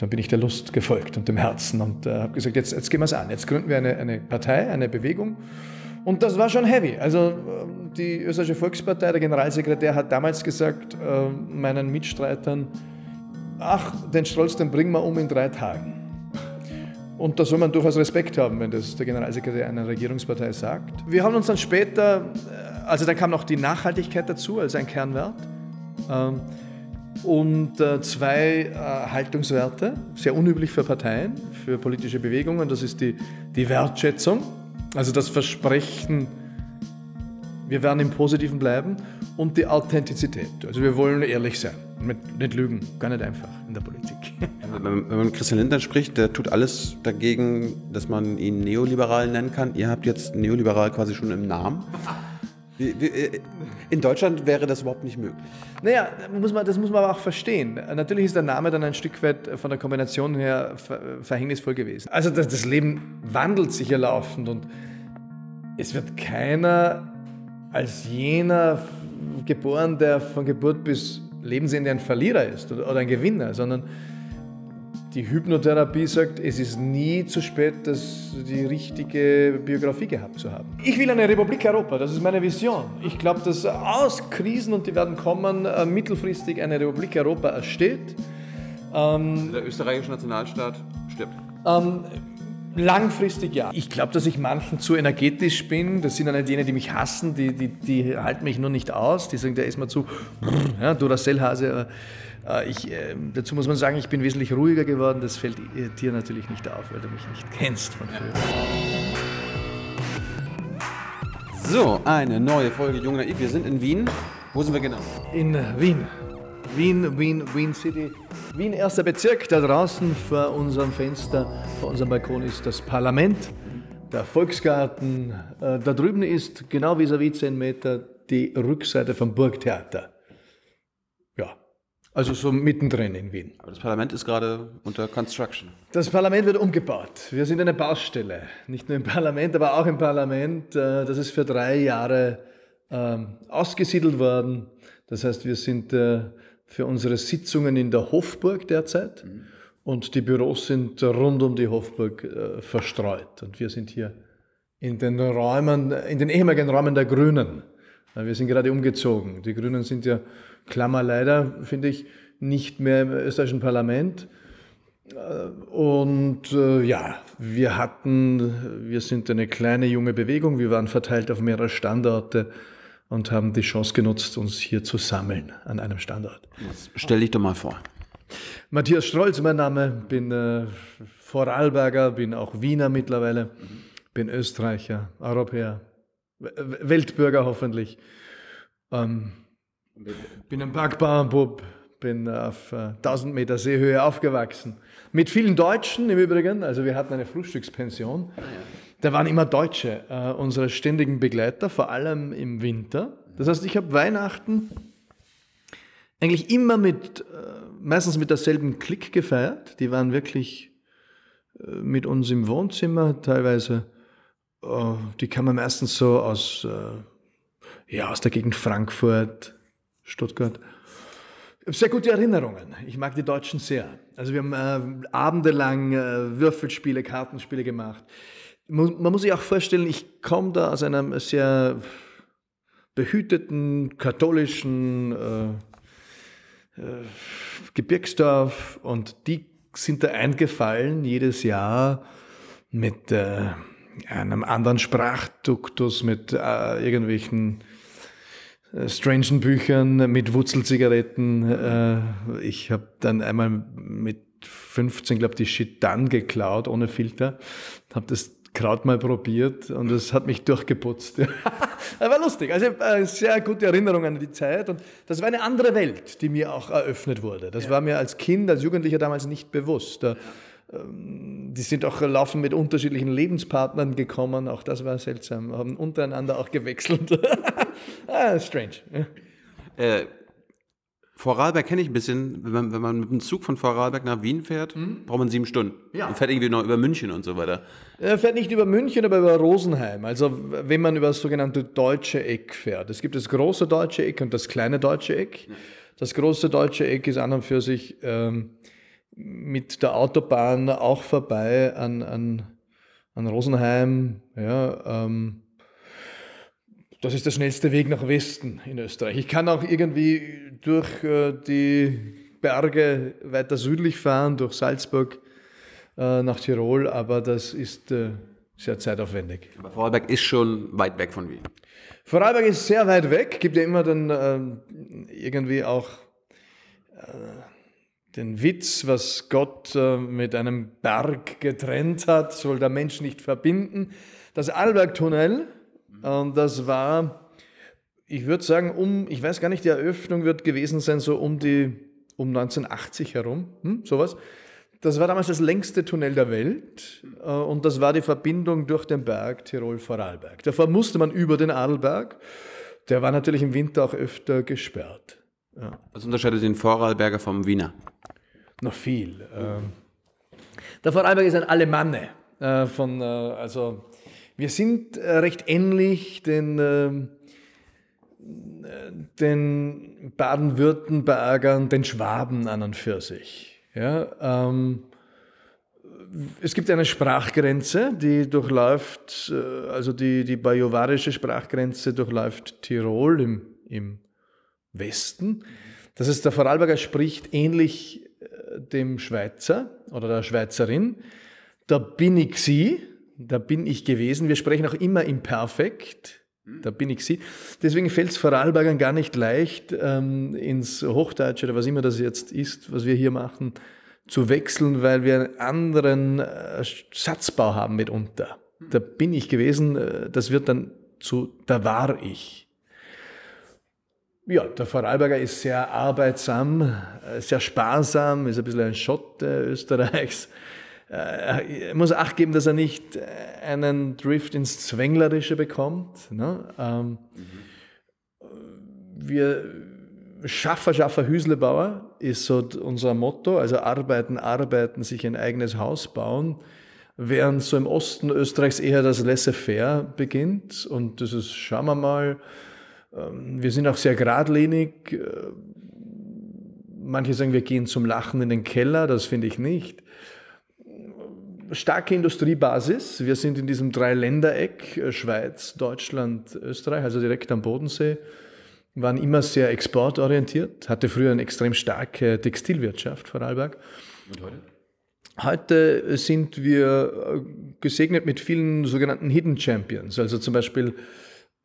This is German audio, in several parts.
Dann bin ich der Lust gefolgt und dem Herzen und äh, habe gesagt, jetzt, jetzt gehen wir es an, jetzt gründen wir eine, eine Partei, eine Bewegung. Und das war schon heavy. Also ähm, die Österreichische Volkspartei, der Generalsekretär hat damals gesagt, äh, meinen Mitstreitern, ach, den Strolz, den bringen wir um in drei Tagen. Und da soll man durchaus Respekt haben, wenn das der Generalsekretär einer Regierungspartei sagt. Wir haben uns dann später, äh, also da kam noch die Nachhaltigkeit dazu als ein Kernwert. Ähm, und äh, zwei äh, Haltungswerte, sehr unüblich für Parteien, für politische Bewegungen. Das ist die, die Wertschätzung, also das Versprechen, wir werden im Positiven bleiben, und die Authentizität. Also wir wollen ehrlich sein, mit, nicht lügen, gar nicht einfach in der Politik. Wenn man Christian Lindner spricht, der tut alles dagegen, dass man ihn neoliberal nennen kann. Ihr habt jetzt neoliberal quasi schon im Namen. Äh, in Deutschland wäre das überhaupt nicht möglich. Naja, muss man, das muss man aber auch verstehen. Natürlich ist der Name dann ein Stück weit von der Kombination her verhängnisvoll gewesen. Also das, das Leben wandelt sich ja laufend und es wird keiner als jener geboren, der von Geburt bis Lebensende ein Verlierer ist oder ein Gewinner, sondern die Hypnotherapie sagt, es ist nie zu spät, das, die richtige Biografie gehabt zu haben. Ich will eine Republik Europa, das ist meine Vision. Ich glaube, dass aus Krisen, und die werden kommen, äh, mittelfristig eine Republik Europa entsteht. Ähm, Der österreichische Nationalstaat stirbt. Ähm, Langfristig ja. Ich glaube, dass ich manchen zu energetisch bin. Das sind ja nicht jene, die mich hassen, die, die, die halten mich nur nicht aus. Die sagen, der ist mal zu, ja, Duracell-Hase. Äh, äh, ich, ähm, dazu muss man sagen, ich bin wesentlich ruhiger geworden. Das fällt äh, dir natürlich nicht auf, weil du mich nicht kennst von früher. So, eine neue Folge Jung Naiv. Wir sind in Wien. Wo sind wir genau? In Wien. Wien, Wien, Wien City. Wien, erster Bezirk. Da draußen vor unserem Fenster, vor unserem Balkon ist das Parlament, der Volksgarten. Äh, da drüben ist genau vis-à-vis -vis 10 Meter die Rückseite vom Burgtheater also so mittendrin in Wien. Aber das Parlament ist gerade unter Construction. Das Parlament wird umgebaut. Wir sind eine Baustelle. Nicht nur im Parlament, aber auch im Parlament. Äh, das ist für drei Jahre ähm, ausgesiedelt worden. Das heißt, wir sind äh, für unsere Sitzungen in der Hofburg derzeit mhm. und die Büros sind rund um die Hofburg äh, verstreut. Und wir sind hier in den Räumen, in den ehemaligen Räumen der Grünen. Wir sind gerade umgezogen. Die Grünen sind ja Klammer leider, finde ich, nicht mehr im österreichischen Parlament. Äh, und äh, ja, wir hatten, wir sind eine kleine junge Bewegung, wir waren verteilt auf mehrere Standorte und haben die Chance genutzt, uns hier zu sammeln an einem Standort. stell dich doch mal vor. Matthias Strolz, mein Name, bin äh, Vorarlberger, bin auch Wiener mittlerweile, bin Österreicher, Europäer, Weltbürger hoffentlich. Ähm, bin ein Bergbauernbub, bin auf 1000 äh, Meter Seehöhe aufgewachsen. Mit vielen Deutschen im Übrigen, also wir hatten eine Frühstückspension. Ah, da waren immer Deutsche, äh, unsere ständigen Begleiter, vor allem im Winter. Das heißt, ich habe Weihnachten eigentlich immer mit, äh, meistens mit derselben Klick gefeiert. Die waren wirklich äh, mit uns im Wohnzimmer teilweise. Äh, die kamen meistens so aus, äh, ja, aus der Gegend Frankfurt, Stuttgart. Ich habe sehr gute Erinnerungen. Ich mag die Deutschen sehr. Also wir haben äh, abendelang äh, Würfelspiele, Kartenspiele gemacht. Man, muss sich auch vorstellen, ich komme da aus einem sehr behüteten, katholischen äh, äh Gebirgsdorf und die sind da eingefallen jedes Jahr mit äh, einem anderen Sprachduktus, mit äh, irgendwelchen äh, strangen Büchern, mit Wurzelzigaretten. Äh, ich habe dann einmal mit 15, glaube ich, die Shitan geklaut, ohne Filter. Habe das Kraut mal probiert und es hat mich durchgeputzt. war lustig. Also äh, sehr gute Erinnerung an die Zeit und das war eine andere Welt, die mir auch eröffnet wurde. Das ja. war mir als Kind, als Jugendlicher damals nicht bewusst. Da ähm, die sind auch laufen mit unterschiedlichen Lebenspartnern gekommen, auch das war seltsam, haben untereinander auch gewechselt. ah, strange. Äh, Vorarlberg kenne ich ein bisschen, wenn man, wenn man mit dem Zug von Vorarlberg nach Wien fährt, mhm. braucht man sieben Stunden. Ja. Und fährt irgendwie noch über München und so weiter. Er äh, fährt nicht über München, aber über Rosenheim. Also wenn man über das sogenannte deutsche Eck fährt. Es gibt das große deutsche Eck und das kleine deutsche Eck. Ja. Das große deutsche Eck ist an und für sich... Ähm, mit der Autobahn auch vorbei an, an, an Rosenheim. Ja, ähm, das ist der schnellste Weg nach Westen in Österreich. Ich kann auch irgendwie durch äh, die Berge weiter südlich fahren, durch Salzburg äh, nach Tirol, aber das ist äh, sehr zeitaufwendig. Aber Vorarlberg ist schon weit weg von Wien. Vorarlberg ist sehr weit weg, gibt ja immer dann ähm, irgendwie auch äh, den Witz, was Gott äh, mit einem Berg getrennt hat, soll der Mensch nicht verbinden. Das Albergtunnel, mhm. ähm, das war, ich würde sagen, um, ich weiß gar nicht, die Eröffnung wird gewesen sein, so um die, um 1980 herum, hm, sowas. Das war damals das längste Tunnel der Welt äh, mhm. und das war die Verbindung durch den Berg Tirol-Vorarlberg. Davor musste man über den Adelberg. Der war natürlich im Winter auch öfter gesperrt. Ja. Was unterscheidet den Vorarlberger vom Wiener? noch viel. Ähm. der Vorarlberg ist ein Alemanne. Äh, von, äh, also, wir sind äh, recht ähnlich den, ähm, den Baden-Württembergern, den Schwaben an und für sich. Ja, ähm, es gibt eine Sprachgrenze, die durchläuft, also die, die bajuwarische Sprachgrenze durchläuft Tirol im, im Westen. Das ist der Vorarlberger spricht ähnlich dem Schweizer oder der Schweizerin, da bin ich sie, da bin ich gewesen. Wir sprechen auch immer im Perfekt. Hm. Da bin ich sie. Deswegen fällt es Vorarlbergern gar nicht leicht, ähm, ins Hochdeutsche oder was immer das jetzt ist, was wir hier machen, zu wechseln, weil wir einen anderen äh, Satzbau haben mitunter. Hm. Da bin ich gewesen, äh, das wird dann zu da war ich. Ja, der Vorarlberger ist sehr arbeitsam, äh, sehr sparsam, ist ein bisschen ein Schotte äh, Österreichs. Er äh, muss Acht geben, dass er nicht einen Drift ins Zwänglerische bekommt. Ne? Ähm, mhm. Wir Schaffer, Schaffer, Hüslebauer ist so unser Motto, also arbeiten, arbeiten, sich ein eigenes Haus bauen, während so im Osten Österreichs eher das Laissez-faire beginnt und das ist, schauen wir mal, ähm, wir sind auch sehr geradlinig. Äh, manche sagen, wir gehen zum Lachen in den Keller, das finde ich nicht. Starke Industriebasis. Wir sind in diesem Dreiländereck, äh, Schweiz, Deutschland, Österreich, also direkt am Bodensee, waren immer sehr exportorientiert, hatte früher eine extrem starke Textilwirtschaft, Vorarlberg. Und heute? Heute sind wir äh, gesegnet mit vielen sogenannten Hidden Champions, also zum Beispiel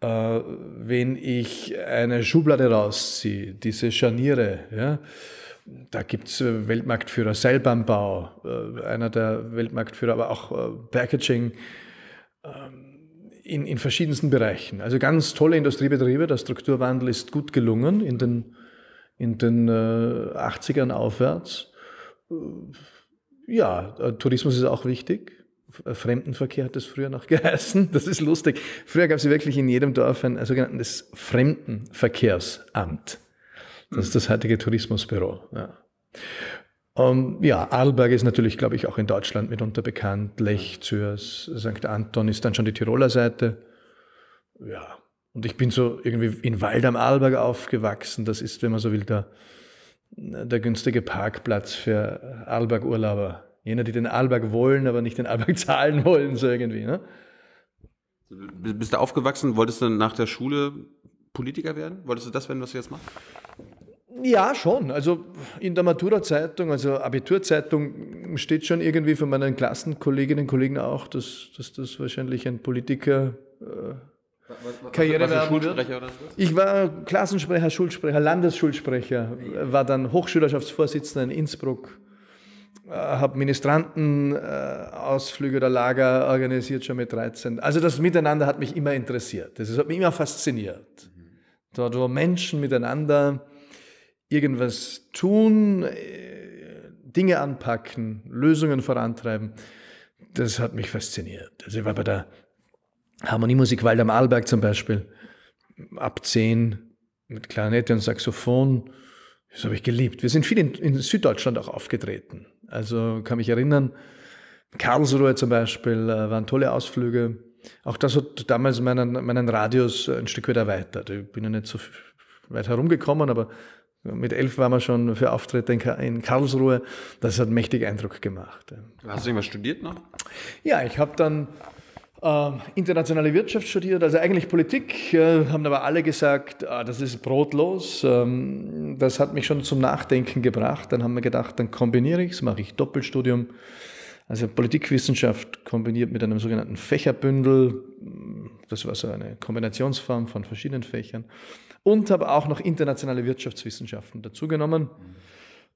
äh, wenn ich eine Schublade rausziehe, diese Scharniere, ja, da gibt es äh, Weltmarktführer, Seilbahnbau, äh, einer der Weltmarktführer, aber auch Packaging ähm, in, in verschiedensten Bereichen. Also ganz tolle Industriebetriebe, der Strukturwandel ist gut gelungen in den, in den 80ern aufwärts. Ja, Tourismus ist auch wichtig. Äh, Fremdenverkehr hat das früher noch geheißen. Das ist lustig. Früher gab es wirklich in jedem Dorf ein sogenanntes Fremdenverkehrsamt. Das ist das heutige Tourismusbüro. Ja. Um, ähm, ja, Arlberg ist natürlich, glaube ich, auch in Deutschland mitunter bekannt. Lech, Zürs, St. Anton ist dann schon die Tiroler Seite. Ja, und ich bin so irgendwie in Wald am Arlberg aufgewachsen. Das ist, wenn man so will, der, der günstige Parkplatz für Arlberg-Urlauber. Jene, die den Arlberg wollen, aber nicht den Arlberg zahlen wollen, so irgendwie. Ne? Bist du aufgewachsen? Wolltest du nach der Schule Politiker werden? Wolltest du das werden, was du jetzt machst? Ja, schon. Also in der Matura-Zeitung, also Abiturzeitung, steht schon irgendwie von meinen Klassenkolleginnen und Kollegen auch, dass, dass das wahrscheinlich ein Politiker. Äh, was, was, Karriere was, was oder so? Ich war Klassensprecher, Schulsprecher, Landesschulsprecher, war dann Hochschülerschaftsvorsitzender in Innsbruck, äh, habe Ministrantenausflüge äh, oder Lager organisiert schon mit 13. Also das Miteinander hat mich immer interessiert. Das hat mich immer fasziniert. Mhm. Dort, wo Menschen miteinander irgendwas tun, äh, Dinge anpacken, Lösungen vorantreiben, das hat mich fasziniert. Also ich war bei der Harmoniemusik Wald am Arlberg zum Beispiel ab 10 mit Klarinette und Saxophon das habe ich geliebt. Wir sind viel in, in, Süddeutschland auch aufgetreten. Also kann mich erinnern, Karlsruhe zum Beispiel äh, waren tolle Ausflüge. Auch das hat damals meinen, meinen Radius ein Stück weit erweitert. Ich bin ja nicht so weit herumgekommen, aber mit elf waren wir schon für Auftritte in Karlsruhe. Das hat mächtig Eindruck gemacht. Hast du irgendwas studiert noch? Ja, ich habe dann ähm, internationale Wirtschaft studiert, also eigentlich Politik, haben aber alle gesagt, ah, das ist brotlos. Ähm, das hat mich schon zum Nachdenken gebracht. Dann haben wir gedacht, dann kombiniere ich es, mache ich Doppelstudium. Also Politikwissenschaft kombiniert mit einem sogenannten Fächerbündel. Das war so eine Kombinationsform von verschiedenen Fächern. Und habe auch noch internationale Wirtschaftswissenschaften dazugenommen. Mhm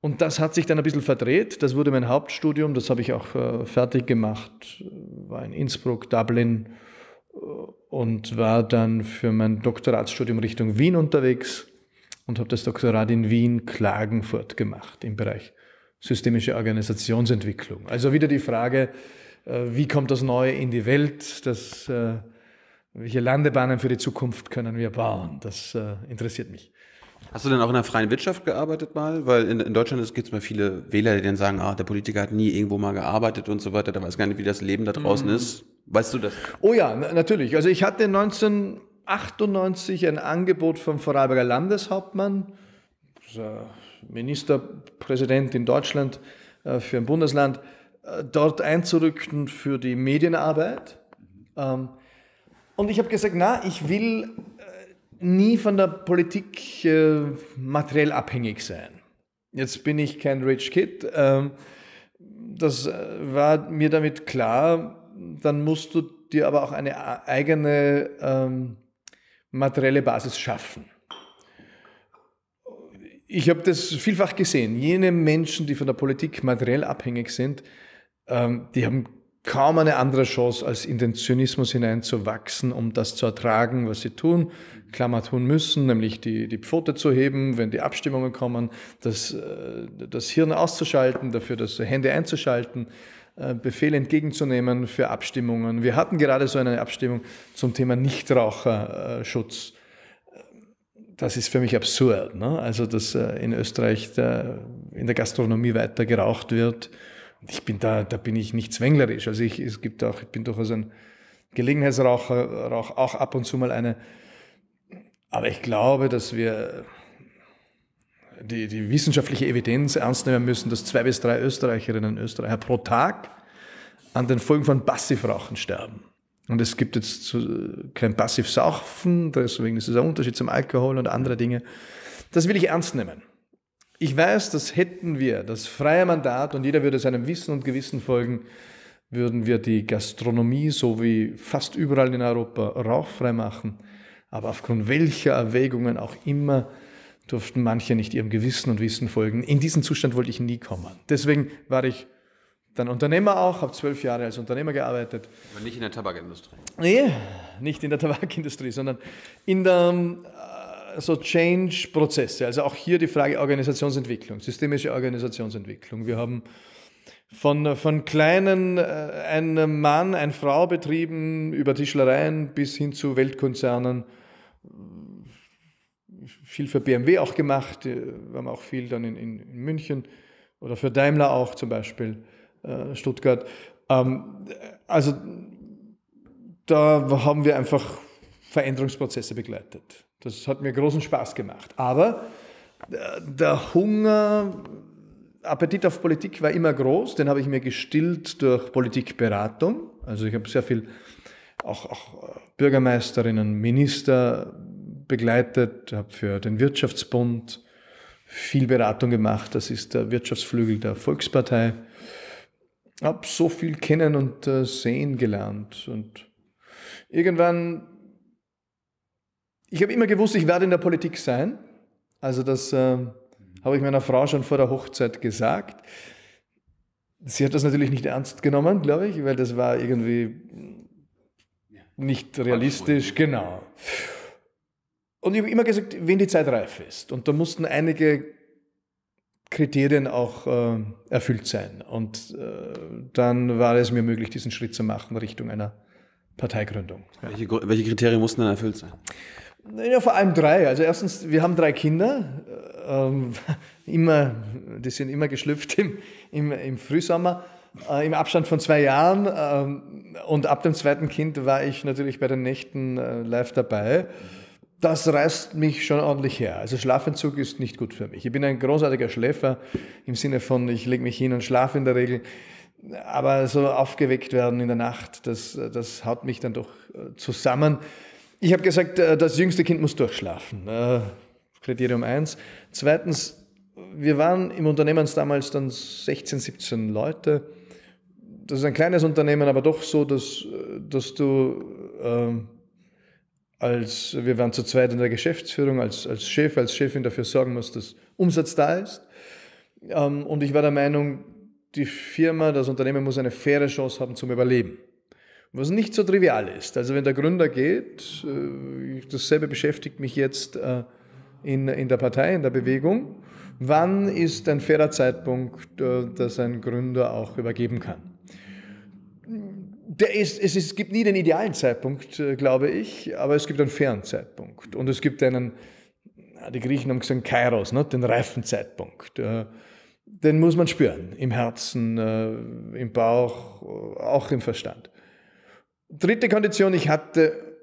und das hat sich dann ein bisschen verdreht. Das wurde mein Hauptstudium, das habe ich auch äh, fertig gemacht, äh, war in Innsbruck, Dublin äh, und war dann für mein Doktoratsstudium Richtung Wien unterwegs und habe das Doktorat in Wien Klagenfurt gemacht im Bereich systemische Organisationsentwicklung. Also wieder die Frage, wie kommt das Neue in die Welt? Das, welche Landebahnen für die Zukunft können wir bauen? Das interessiert mich. Hast du denn auch in der freien Wirtschaft gearbeitet mal? Weil in, in Deutschland gibt es mal viele Wähler, die dann sagen, ah, der Politiker hat nie irgendwo mal gearbeitet und so weiter, der weiß gar nicht, wie das Leben da draußen mhm. ist. Weißt du das? Oh ja, na, natürlich. Also ich hatte 1998 ein Angebot vom Vorarlberger Landeshauptmann, Ministerpräsident in Deutschland äh, für ein Bundesland, äh, dort einzurücken für die Medienarbeit. Mhm. Ähm, und ich habe gesagt, na, ich will nie von der Politik äh, materiell abhängig sein. Jetzt bin ich kein Rich Kid. Ähm, das äh, war mir damit klar. Dann musst du dir aber auch eine äh, eigene ähm, materielle Basis schaffen. Ich habe das vielfach gesehen. Jene Menschen, die von der Politik materiell abhängig sind, ähm, die haben kaum eine andere Chance, als in den Zynismus hineinzuwachsen, um das zu ertragen, was sie tun, Klammer tun müssen, nämlich die, die Pfote zu heben, wenn die Abstimmungen kommen, das, äh, das Hirn auszuschalten, dafür das Handy einzuschalten, äh, Befehle entgegenzunehmen für Abstimmungen. Wir hatten gerade so eine Abstimmung zum Thema Nichtraucherschutz. Das ist für mich absurd. Ne? Also, dass äh, in Österreich der, in der Gastronomie weiter geraucht wird ich bin da, da bin ich nicht zwänglerisch. Also ich, es gibt auch, ich bin durchaus ein Gelegenheitsraucher, rauche auch ab und zu mal eine. Aber ich glaube, dass wir die, die wissenschaftliche Evidenz ernst nehmen müssen, dass zwei bis drei Österreicherinnen und Österreicher pro Tag an den Folgen von Passivrauchen sterben. Und es gibt jetzt kein Passivsaufen, deswegen ist es ein Unterschied zum Alkohol und andere Dinge. Das will ich ernst nehmen. Ich weiß, das hätten wir, das freie Mandat und jeder würde seinem Wissen und Gewissen folgen, würden wir die Gastronomie so wie fast überall in Europa rauchfrei machen. Aber aufgrund welcher Erwägungen auch immer durften manche nicht ihrem Gewissen und Wissen folgen. In diesen Zustand wollte ich nie kommen. Deswegen war ich dann Unternehmer auch, habe zwölf Jahre als Unternehmer gearbeitet. Aber nicht in der Tabakindustrie? Nee, nicht in der Tabakindustrie, sondern in der ähm, so Change-Prozesse. Also auch hier die Frage Organisationsentwicklung, systemische Organisationsentwicklung. Wir haben von, von kleinen, äh, einem Mann, ein Frau betrieben, über Tischlereien bis hin zu Weltkonzernen, viel für BMW auch gemacht, äh, wir haben auch viel dann in, in, in München oder für Daimler auch zum Beispiel, äh, Stuttgart. Ähm, also da haben wir einfach Veränderungsprozesse begleitet. Das hat mir großen Spaß gemacht. Aber äh, der Hunger, Appetit auf Politik war immer groß. Den habe ich mir gestillt durch Politikberatung. Also ich habe sehr viel auch, auch äh, Bürgermeisterinnen, Minister begleitet, habe für den Wirtschaftsbund viel Beratung gemacht. Das ist der Wirtschaftsflügel der Volkspartei. Habe so viel kennen und äh, sehen gelernt und irgendwann ich habe immer gewusst, ich werde in der Politik sein. Also das äh, habe ich meiner Frau schon vor der Hochzeit gesagt. Sie hat das natürlich nicht ernst genommen, glaube ich, weil das war irgendwie nicht realistisch. Genau. Und ich habe immer gesagt, wenn die Zeit reif ist. Und da mussten einige Kriterien auch äh, erfüllt sein. Und äh, dann war es mir möglich, diesen Schritt zu machen Richtung einer Parteigründung. Ja. Welche, welche Kriterien mussten dann erfüllt sein? Ja, vor allem drei. Also erstens, wir haben drei Kinder. Ähm, immer, die sind immer geschlüpft im, im, im Frühsommer, äh, im Abstand von zwei Jahren. Ähm, und ab dem zweiten Kind war ich natürlich bei den Nächten äh, live dabei. Das reißt mich schon ordentlich her. Also Schlafentzug ist nicht gut für mich. Ich bin ein großartiger Schläfer im Sinne von, ich lege mich hin und schlafe in der Regel. Aber so aufgeweckt werden in der Nacht, das, das haut mich dann doch äh, zusammen. Ich habe gesagt, äh, das jüngste Kind muss durchschlafen. Äh, Kriterium eins. Zweitens, wir waren im Unternehmen damals dann 16, 17 Leute. Das ist ein kleines Unternehmen, aber doch so, dass, dass du ähm, als, wir waren zu zweit in der Geschäftsführung, als, als Chef, als Chefin dafür sorgen musst, dass Umsatz da ist. Ähm, und ich war der Meinung, die Firma, das Unternehmen muss eine faire Chance haben zum Überleben was nicht so trivial ist. Also wenn der Gründer geht, äh, dasselbe beschäftigt mich jetzt äh, in, in der Partei, in der Bewegung, wann ist ein fairer Zeitpunkt, äh, dass ein Gründer auch übergeben kann? Ist, es, ist, es, gibt nie den idealen Zeitpunkt, glaube ich, aber es gibt einen fairen Zeitpunkt. Und es gibt einen, ah, die Griechen haben gesagt, Kairos, ne, den reifen Zeitpunkt. Den muss man spüren, im Herzen, im Bauch, auch im Verstand. Dritte Kondition, ich hatte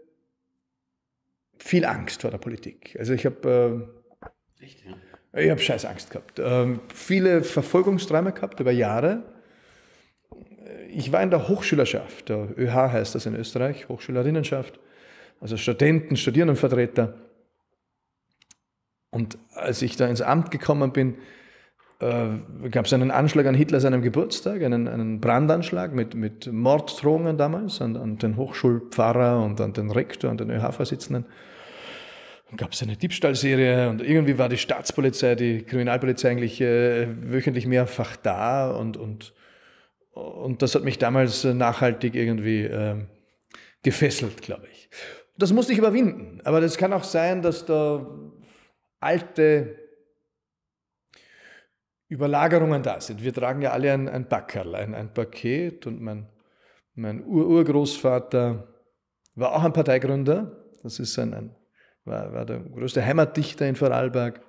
viel Angst vor der Politik. Also ich habe äh, Echt, ja? ich habe scheiß Angst gehabt. Ähm, viele Verfolgungsträume gehabt über Jahre. Ich war in der Hochschülerschaft, der ÖH heißt das in Österreich, Hochschülerinnenschaft, also Studenten, Studierendenvertreter. Und als ich da ins Amt gekommen bin, äh, gab es einen Anschlag an Hitler seinem Geburtstag, einen, einen Brandanschlag mit, mit Morddrohungen damals an, an, den Hochschulpfarrer und an den Rektor und den ÖH-Vorsitzenden. Dann gab es eine Diebstahlserie und irgendwie war die Staatspolizei, die Kriminalpolizei eigentlich äh, wöchentlich mehrfach da und, und, und das hat mich damals äh, nachhaltig irgendwie äh, gefesselt, glaube ich. Das musste ich überwinden, aber das kann auch sein, dass da alte Überlagerungen da sind. Wir tragen ja alle ein, ein Backerl, ein, ein Paket und mein, mein Urgroßvater war auch ein Parteigründer. Das ist ein, ein war, war, der größte Heimatdichter in Vorarlberg,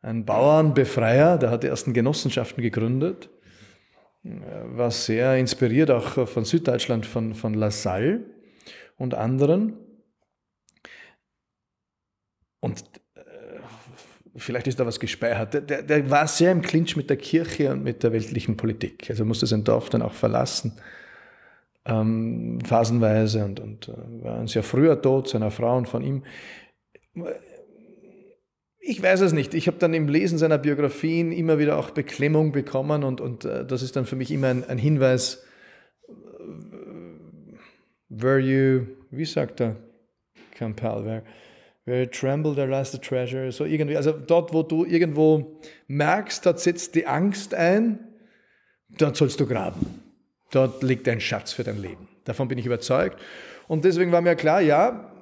ein Bauernbefreier, der hat die ersten Genossenschaften gegründet, war sehr inspiriert auch von Süddeutschland, von, von Lassalle und anderen. Und äh, vielleicht ist da was gespeichert. Der, der, der, war sehr im Clinch mit der Kirche und mit der weltlichen Politik. Also musste sein Dorf dann auch verlassen, ähm, phasenweise und, und äh, war ein sehr früher Tod seiner Frau und von ihm. Ich weiß es nicht. Ich habe dann im Lesen seiner Biografien immer wieder auch Beklemmung bekommen und, und äh, das ist dann für mich immer ein, ein Hinweis, äh, were you, wie sagt er, Campbell, were, Where you tremble, there lies the treasure. So irgendwie, also dort, wo du irgendwo merkst, dort setzt die Angst ein, dort sollst du graben. Dort liegt dein Schatz für dein Leben. Davon bin ich überzeugt. Und deswegen war mir klar, ja,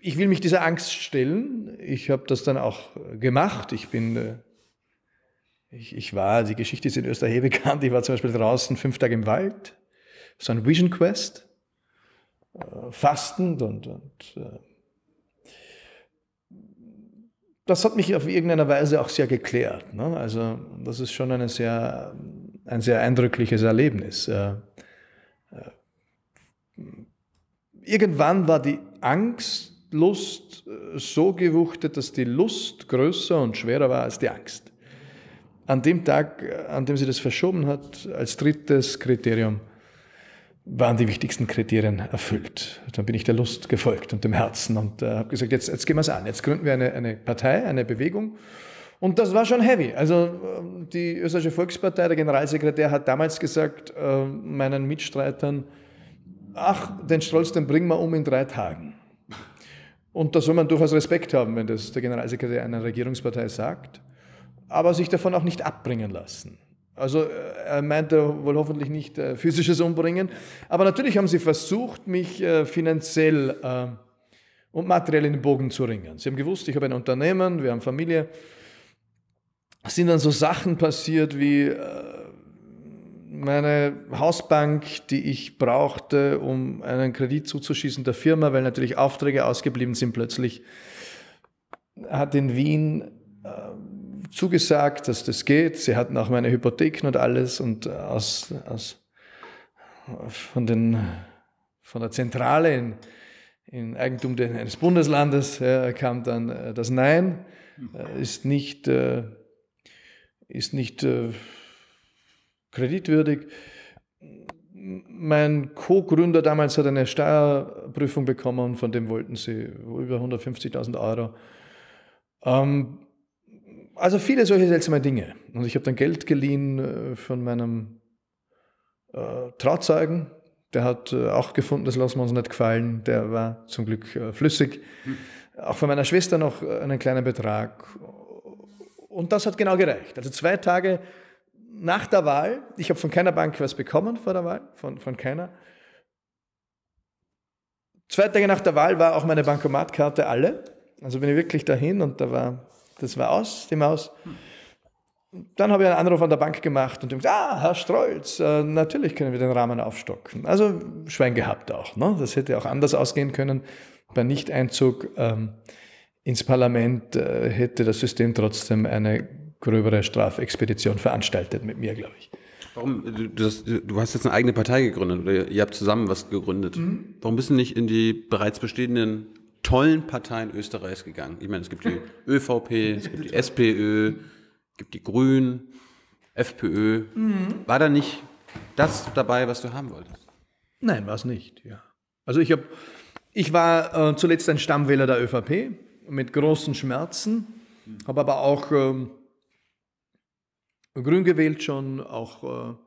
ich will mich dieser Angst stellen. Ich habe das dann auch gemacht. Ich bin, äh, ich, ich war, die Geschichte ist in Österreich bekannt. Ich war zum Beispiel draußen fünf Tage im Wald. So ein Vision Quest. Äh, fastend und, und äh, das hat mich auf irgendeine Weise auch sehr geklärt. Ne? Also das ist schon eine sehr, ein sehr eindrückliches Erlebnis. Äh, äh, irgendwann war die Angst, Lust äh, so gewuchtet, dass die Lust größer und schwerer war als die Angst. An dem Tag, an dem sie das verschoben hat, als drittes Kriterium, waren die wichtigsten Kriterien erfüllt. Dann bin ich der Lust gefolgt und dem Herzen und äh, habe gesagt, jetzt, jetzt gehen wir es an, jetzt gründen wir eine, eine Partei, eine Bewegung. Und das war schon heavy. Also ähm, die Österreichische Volkspartei, der Generalsekretär hat damals gesagt, äh, meinen Mitstreitern, ach, den Strolz, den bringen wir um in drei Tagen. Und da soll man durchaus Respekt haben, wenn das der Generalsekretär einer Regierungspartei sagt, aber sich davon auch nicht abbringen lassen. Also äh, er meinte wohl hoffentlich nicht äh, physisches Umbringen. Aber natürlich haben sie versucht, mich äh, finanziell äh, und materiell in den Bogen zu ringen. Sie haben gewusst, ich habe ein Unternehmen, wir haben Familie. Es sind dann so Sachen passiert wie äh, meine Hausbank, die ich brauchte, um einen Kredit zuzuschießen der Firma, weil natürlich Aufträge ausgeblieben sind plötzlich, hat in Wien zugesagt, dass das geht. Sie hatten auch meine Hypotheken und alles und äh, aus, aus, von, den, von der Zentrale in, in Eigentum eines Bundeslandes ja, kam dann äh, das Nein. Äh, ist nicht, ist nicht kreditwürdig. Mein Co-Gründer damals hat eine Steuerprüfung bekommen, von dem wollten sie über 150.000 Euro. Ähm, also viele solche seltsame Dinge. Und ich habe dann Geld geliehen äh, von meinem äh, Trauzeugen. Der hat äh, auch gefunden, das lassen wir uns nicht gefallen. Der war zum Glück äh, flüssig. Mhm. Auch von meiner Schwester noch äh, einen kleinen Betrag. Und das hat genau gereicht. Also zwei Tage nach der Wahl, ich habe von keiner Bank was bekommen vor der Wahl, von, von keiner. Zwei Tage nach der Wahl war auch meine Bankomatkarte alle. Also bin ich wirklich dahin und da war das war aus, die Maus. Dann habe ich einen Anruf an der Bank gemacht und gesagt, ah, Herr Strolz, äh, natürlich können wir den Rahmen aufstocken. Also Schwein gehabt auch. Ne? Das hätte auch anders ausgehen können. Bei Nichteinzug ähm, ins Parlament äh, hätte das System trotzdem eine gröbere Strafexpedition veranstaltet mit mir, glaube ich. Warum? Du, hast, du hast jetzt eine eigene Partei gegründet oder ihr habt zusammen was gegründet. Mhm. Warum bist du nicht in die bereits bestehenden tollen Parteien Österreichs gegangen. Ich meine, es gibt die ÖVP, es gibt die SPÖ, es gibt die Grünen, FPÖ. Mhm. War da nicht das dabei, was du haben wolltest? Nein, war es nicht, ja. Also ich, hab, ich war äh, zuletzt ein Stammwähler der ÖVP mit großen Schmerzen, mhm. habe aber auch ähm, grün gewählt schon, auch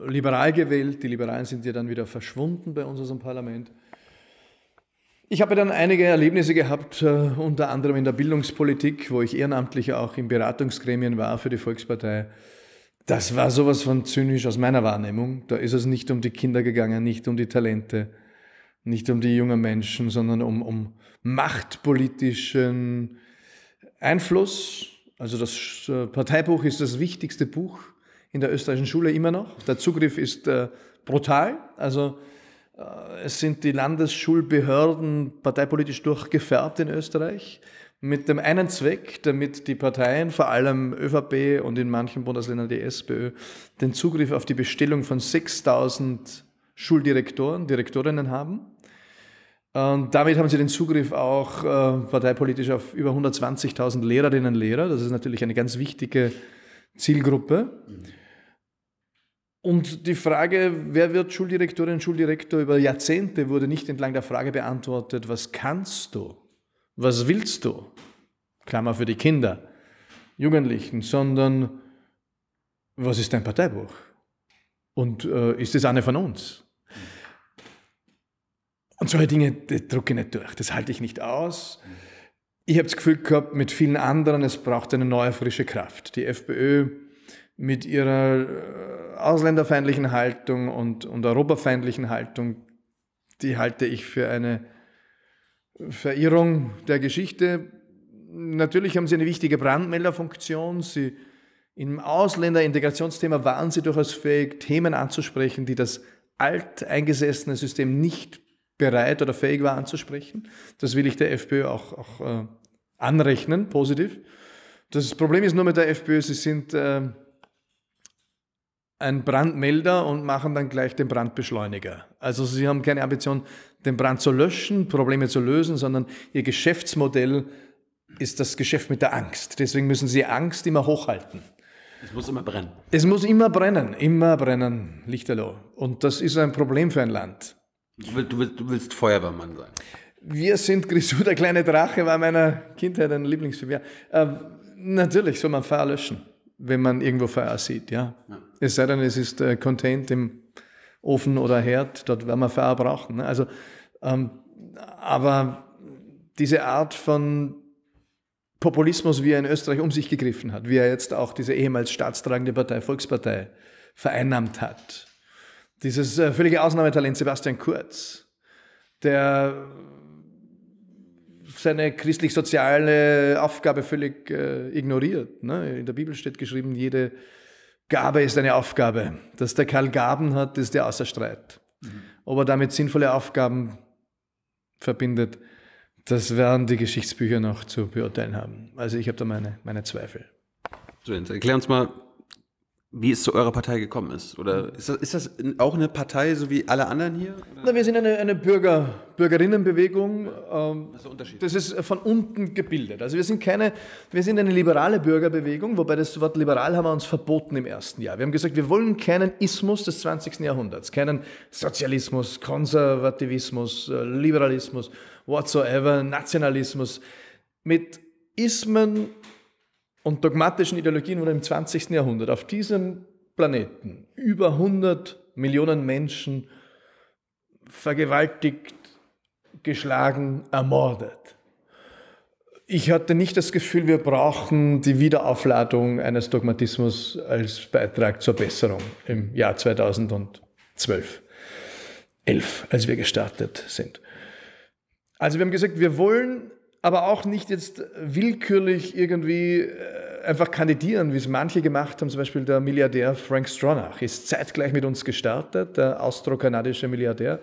äh, liberal gewählt. Die Liberalen sind ja dann wieder verschwunden bei uns aus dem Parlament. Ich habe dann einige Erlebnisse gehabt, äh, unter anderem in der Bildungspolitik, wo ich ehrenamtlich auch in Beratungsgremien war für die Volkspartei. Das war sowas von zynisch aus meiner Wahrnehmung. Da ist es nicht um die Kinder gegangen, nicht um die Talente, nicht um die jungen Menschen, sondern um, um machtpolitischen Einfluss. Also das äh, Parteibuch ist das wichtigste Buch in der österreichischen Schule immer noch. Der Zugriff ist äh, brutal. Also äh, es sind die Landesschulbehörden parteipolitisch durchgefärbt in Österreich mit dem einen Zweck, damit die Parteien, vor allem ÖVP und in manchen Bundesländern die SPÖ, den Zugriff auf die Bestellung von 6000 Schuldirektoren, Direktorinnen haben. Und damit haben sie den Zugriff auch äh, parteipolitisch auf über 120.000 Lehrerinnen und Lehrer. Das ist natürlich eine ganz wichtige Zielgruppe. Mhm. Und die Frage, wer wird Schuldirektorin, Schuldirektor über Jahrzehnte, wurde nicht entlang der Frage beantwortet, was kannst du, was willst du, Klammer für die Kinder, Jugendlichen, sondern was ist dein Parteibuch? Und äh, ist es eine von uns? Und solche Dinge drucke ich nicht durch, das halte ich nicht aus. Ich habe das Gefühl gehabt, mit vielen anderen, es braucht eine neue, frische Kraft. Die FPÖ mit ihrer äh, ausländerfeindlichen Haltung und, und europafeindlichen Haltung, die halte ich für eine Verirrung der Geschichte. Natürlich haben sie eine wichtige Brandmelderfunktion. Sie, Im Ausländerintegrationsthema waren sie durchaus fähig, Themen anzusprechen, die das alteingesessene System nicht bereit oder fähig war anzusprechen. Das will ich der FPÖ auch, auch äh, anrechnen, positiv. Das Problem ist nur mit der FPÖ, sie sind... Äh, einen Brandmelder und machen dann gleich den Brandbeschleuniger. Also sie haben keine Ambition, den Brand zu löschen, Probleme zu lösen, sondern ihr Geschäftsmodell ist das Geschäft mit der Angst. Deswegen müssen sie Angst immer hochhalten. Es muss immer brennen. Es muss immer brennen, immer brennen, Lichterloh. Und das ist ein Problem für ein Land. Du willst, du willst, du willst Feuerwehrmann sein. Wir sind Grisou, der kleine Drache, war meiner Kindheit ein Lieblingsfilm. Ja, äh, natürlich soll man Feuer löschen, wenn man irgendwo Feuer sieht, ja. ja. Es sei denn, es ist äh, contained im Ofen oder Herd, dort werden wir Feuer brauchen. Ne? Also, ähm, aber diese Art von Populismus, wie er in Österreich um sich gegriffen hat, wie er jetzt auch diese ehemals staatstragende Partei Volkspartei vereinnahmt hat, dieses äh, völlige Ausnahmetalent Sebastian Kurz, der seine christlich-soziale Aufgabe völlig äh, ignoriert. Ne? In der Bibel steht geschrieben, jede Gabe ist eine Aufgabe. Dass der Kerl Gaben hat, ist ja außer Streit. Mhm. Ob er damit sinnvolle Aufgaben verbindet, das werden die Geschichtsbücher noch zu beurteilen haben. Also ich habe da meine, meine Zweifel. So, erklär uns mal, wie es zu eurer Partei gekommen ist. Oder mhm. ist das, ist das auch eine Partei, so wie alle anderen hier? Na, wir sind eine, eine Bürger, Bürgerinnenbewegung. Ähm, das ist Unterschied. Das ist von unten gebildet. Also wir sind keine, wir sind eine liberale Bürgerbewegung, wobei das Wort liberal haben wir uns verboten im ersten Jahr. Wir haben gesagt, wir wollen keinen Ismus des 20. Jahrhunderts, keinen Sozialismus, Konservativismus, äh, Liberalismus, whatsoever, Nationalismus. Mit Ismen und dogmatischen Ideologien wurde im 20. Jahrhundert auf diesem Planeten über 100 Millionen Menschen vergewaltigt, geschlagen, ermordet. Ich hatte nicht das Gefühl, wir brauchen die Wiederaufladung eines Dogmatismus als Beitrag zur Besserung im Jahr 2012, 11, als wir gestartet sind. Also wir haben gesagt, wir wollen aber auch nicht jetzt willkürlich irgendwie äh, einfach kandidieren, wie es manche gemacht haben. Zum Beispiel der Milliardär Frank Stronach ist zeitgleich mit uns gestartet, der austrokanadische Milliardär.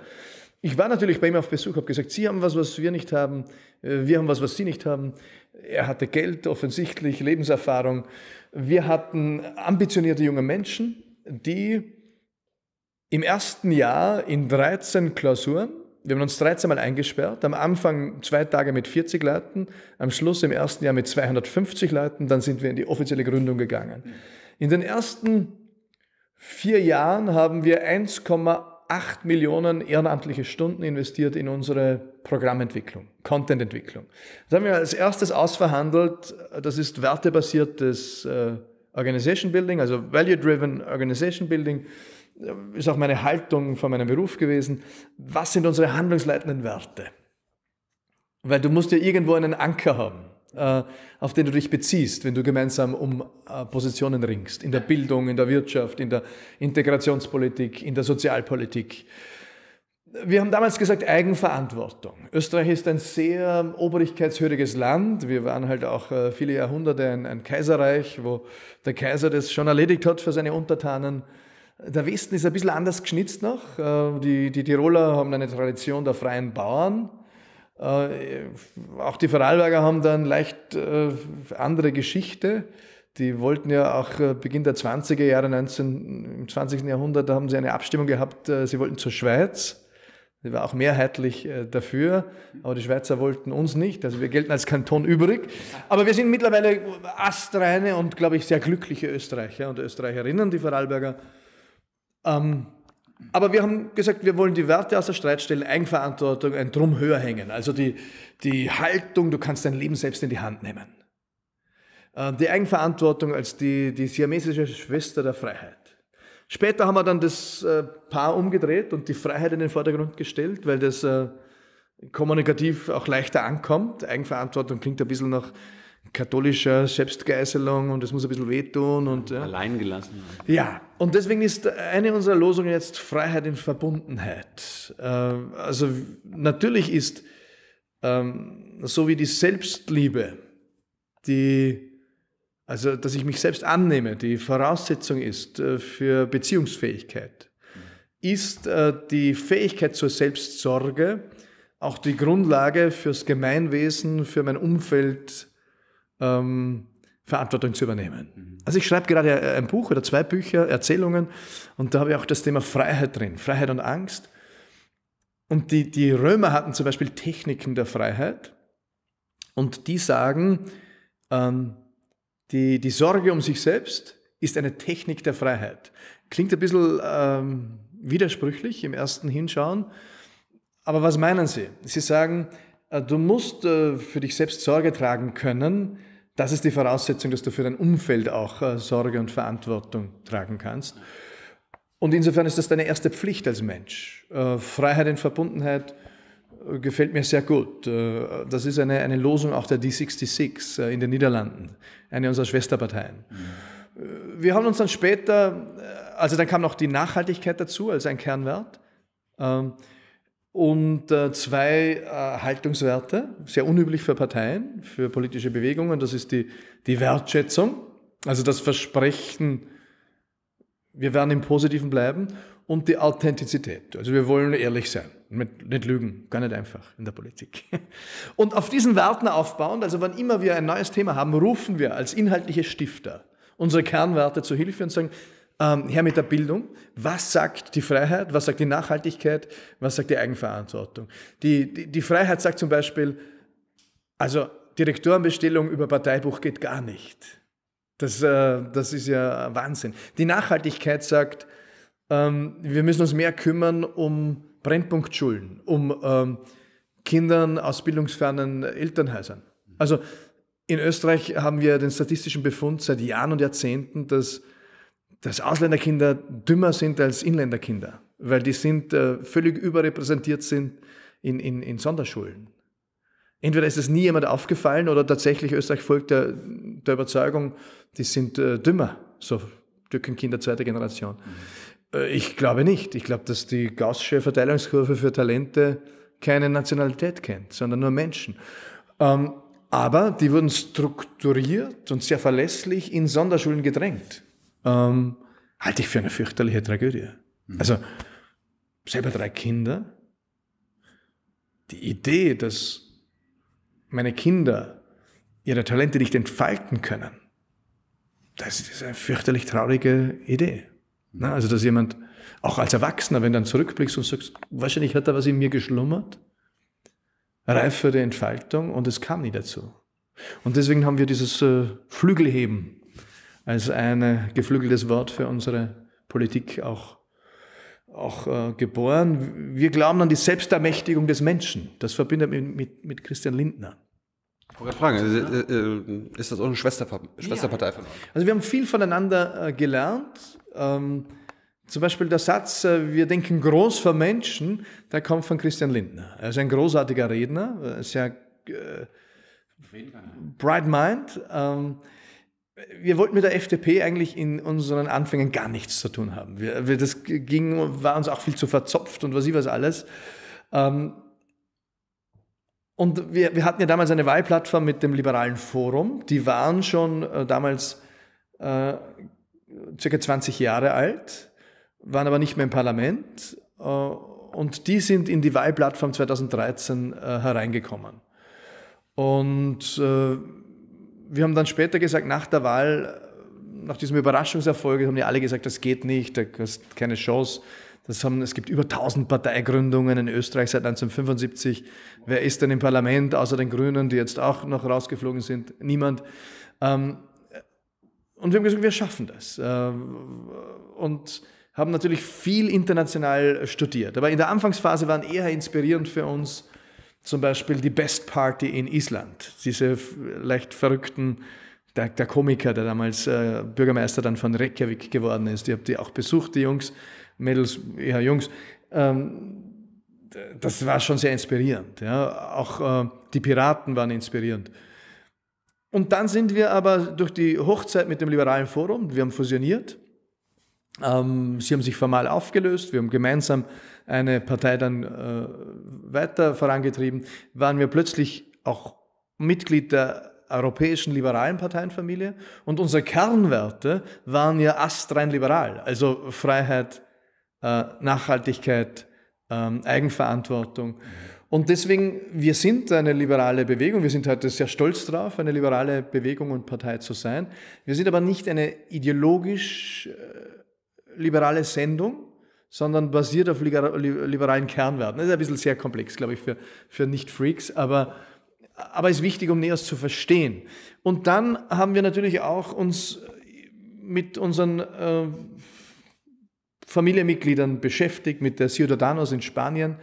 Ich war natürlich bei ihm auf Besuch, habe gesagt, Sie haben was, was wir nicht haben, äh, wir haben was, was Sie nicht haben. Er hatte Geld, offensichtlich Lebenserfahrung. Wir hatten ambitionierte junge Menschen, die im ersten Jahr in 13 Klausuren wir haben uns 13 Mal eingesperrt, am Anfang zwei Tage mit 40 Leuten, am Schluss im ersten Jahr mit 250 Leuten, dann sind wir in die offizielle Gründung gegangen. In den ersten vier Jahren haben wir 1,8 Millionen ehrenamtliche Stunden investiert in unsere Programmentwicklung, Contententwicklung. Das haben wir als erstes ausverhandelt, das ist wertebasiertes äh, Organization Building, also Value-Driven Organization Building ist auch meine Haltung von meinem Beruf gewesen, was sind unsere handlungsleitenden Werte? Weil du musst ja irgendwo einen Anker haben äh, auf den du dich beziehst, wenn du gemeinsam um äh, Positionen ringst, in der Bildung, in der Wirtschaft, in der Integrationspolitik, in der Sozialpolitik. Wir haben damals gesagt Eigenverantwortung. Österreich ist ein sehr obrigkeitshöriges Land. Wir waren halt auch äh, viele Jahrhunderte ein, ein Kaiserreich, wo der Kaiser das schon erledigt hat für seine Untertanen. Der Westen ist ein bisschen anders geschnitzt noch. Äh, die, die Tiroler haben eine Tradition der freien Bauern. Äh, auch die Vorarlberger haben dann leicht äh, andere Geschichte. Die wollten ja auch Beginn der 20er Jahre, 19, im 20. Jahrhundert, da haben sie eine Abstimmung gehabt, sie wollten zur Schweiz. Sie war auch mehrheitlich dafür, aber die Schweizer wollten uns nicht. Also wir gelten als Kanton übrig. Aber wir sind mittlerweile astreine und, glaube ich, sehr glückliche Österreicher und Österreicherinnen, die Vorarlberger. Ähm, aber wir haben gesagt, wir wollen die Werte außer Streit stellen, Eigenverantwortung, ein Drum höher hängen. Also die, die Haltung, du kannst dein Leben selbst in die Hand nehmen. Ähm, die Eigenverantwortung als die, die siamesische Schwester der Freiheit. Später haben wir dann das äh, Paar umgedreht und die Freiheit in den Vordergrund gestellt, weil das äh, kommunikativ auch leichter ankommt. Eigenverantwortung klingt ein bisschen nach katholischer Selbstgeißelung und es muss ein bisschen wehtun. Und, ja. Allein gelassen. Ja, und deswegen ist eine unserer Losungen jetzt Freiheit in Verbundenheit. Ähm, also natürlich ist, ähm, so wie die Selbstliebe, die, also dass ich mich selbst annehme, die Voraussetzung ist äh, für Beziehungsfähigkeit, ist äh, die Fähigkeit zur Selbstsorge auch die Grundlage fürs Gemeinwesen, für mein Umfeld, ähm, Verantwortung zu übernehmen. Mhm. Also ich schreibe gerade äh, ein Buch oder zwei Bücher, Erzählungen, und da habe ich auch das Thema Freiheit drin, Freiheit und Angst. Und die, die Römer hatten zum Beispiel Techniken der Freiheit, und die sagen, ähm, die, die Sorge um sich selbst ist eine Technik der Freiheit. Klingt ein bisschen ähm, widersprüchlich im ersten Hinschauen, aber was meinen sie? Sie sagen, äh, du musst äh, für dich selbst Sorge tragen können. Das ist die Voraussetzung, dass du für dein Umfeld auch äh, Sorge und Verantwortung tragen kannst. Und insofern ist das deine erste Pflicht als Mensch. Freiheit in Verbundenheit gefällt mir sehr gut. Das ist eine, eine Losung auch der D66 in den Niederlanden, eine unserer Schwesterparteien. Mhm. Wir haben uns dann später, also dann kam noch die Nachhaltigkeit dazu als ein Kernwert. Ähm, und äh, zwei äh, Haltungswerte, sehr unüblich für Parteien, für politische Bewegungen. Das ist die, die Wertschätzung, also das Versprechen, wir werden im Positiven bleiben, und die Authentizität. Also wir wollen ehrlich sein, mit, nicht lügen, gar nicht einfach in der Politik. Und auf diesen Werten aufbauend, also wann immer wir ein neues Thema haben, rufen wir als inhaltliche Stifter unsere Kernwerte zu Hilfe und sagen, ähm, her mit der Bildung. Was sagt die Freiheit? Was sagt die Nachhaltigkeit? Was sagt die Eigenverantwortung? Die, die, die Freiheit sagt zum Beispiel, also Direktorenbestellung über Parteibuch geht gar nicht. Das, äh, das ist ja Wahnsinn. Die Nachhaltigkeit sagt, ähm, wir müssen uns mehr kümmern um Brennpunktschulen, um ähm, Kindern aus bildungsfernen Elternhäusern. Also in Österreich haben wir den statistischen Befund seit Jahren und Jahrzehnten, dass dass Ausländerkinder dümmer sind als Inländerkinder, weil die sind äh, völlig überrepräsentiert sind in, in, in Sonderschulen. Entweder ist es nie jemand aufgefallen oder tatsächlich Österreich folgt der, der Überzeugung, die sind äh, dümmer, so Türkenkinder zweiter Generation. Mhm. Äh, ich glaube nicht. Ich glaube, dass die Gaußsche Verteilungskurve für Talente keine Nationalität kennt, sondern nur Menschen. Ähm, aber die wurden strukturiert und sehr verlässlich in Sonderschulen gedrängt ähm, halte ich für eine fürchterliche Tragödie. Mhm. Also selber drei Kinder. Die Idee, dass meine Kinder ihre Talente nicht entfalten können, das ist eine fürchterlich traurige Idee. Mhm. Na, also, dass jemand, auch als Erwachsener, wenn du dann zurückblickst und sagst, wahrscheinlich hat da was in mir geschlummert, reif für die Entfaltung und es kam nie dazu. Und deswegen haben wir dieses äh, Flügelheben als ein äh, geflügeltes Wort für unsere Politik auch, auch äh, geboren. Wir glauben an die Selbstermächtigung des Menschen. Das verbindet mit, mit, mit Christian Lindner. Ich wollte fragen, äh, äh, ist das auch eine Schwesterpartei von euch? Also wir haben viel voneinander gelernt. Ähm, zum Beispiel der Satz, wir denken groß für Menschen, der kommt von Christian Lindner. Er ist ein großartiger Redner, sehr äh, bright mind. Ähm, wir wollten mit der FDP eigentlich in unseren Anfängen gar nichts zu tun haben. Wir, wir, das ging, war uns auch viel zu verzopft und was ich was alles. Ähm, und wir, wir hatten ja damals eine Wahlplattform mit dem Liberalen Forum. Die waren schon äh, damals äh, circa 20 Jahre alt, waren aber nicht mehr im Parlament. Äh, und die sind in die Wahlplattform 2013 äh, hereingekommen. Und äh, wir haben dann später gesagt, nach der Wahl, nach diesem Überraschungserfolg, haben die alle gesagt, das geht nicht, da hast keine Chance. Das haben, es gibt über 1000 Parteigründungen in Österreich seit 1975. Wer ist denn im Parlament, außer den Grünen, die jetzt auch noch rausgeflogen sind? Niemand. Ähm, und wir haben gesagt, wir schaffen das. Äh, und haben natürlich viel international studiert. Aber in der Anfangsphase waren eher inspirierend für uns zum Beispiel die Best Party in Island. Diese leicht verrückten, der, der Komiker, der damals äh, Bürgermeister dann von Reykjavik geworden ist. Ich habt die auch besucht, die Jungs, Mädels, ja Jungs. Ähm, das war schon sehr inspirierend. Ja. Auch äh, die Piraten waren inspirierend. Und dann sind wir aber durch die Hochzeit mit dem Liberalen Forum, wir haben fusioniert. Ähm, sie haben sich formal aufgelöst, wir haben gemeinsam eine Partei dann äh, weiter vorangetrieben, waren wir plötzlich auch Mitglied der europäischen liberalen Parteienfamilie und unsere Kernwerte waren ja astrein liberal, also Freiheit, äh, Nachhaltigkeit, ähm, Eigenverantwortung. Und deswegen, wir sind eine liberale Bewegung, wir sind heute sehr stolz drauf, eine liberale Bewegung und Partei zu sein. Wir sind aber nicht eine ideologisch äh, liberale Sendung, sondern basiert auf liberalen Kernwerten. Das ist ein bisschen sehr komplex, glaube ich, für, für Nicht-Freaks, aber, aber ist wichtig, um NEOS zu verstehen. Und dann haben wir natürlich auch uns mit unseren äh, Familienmitgliedern beschäftigt, mit der Ciudadanos in Spanien,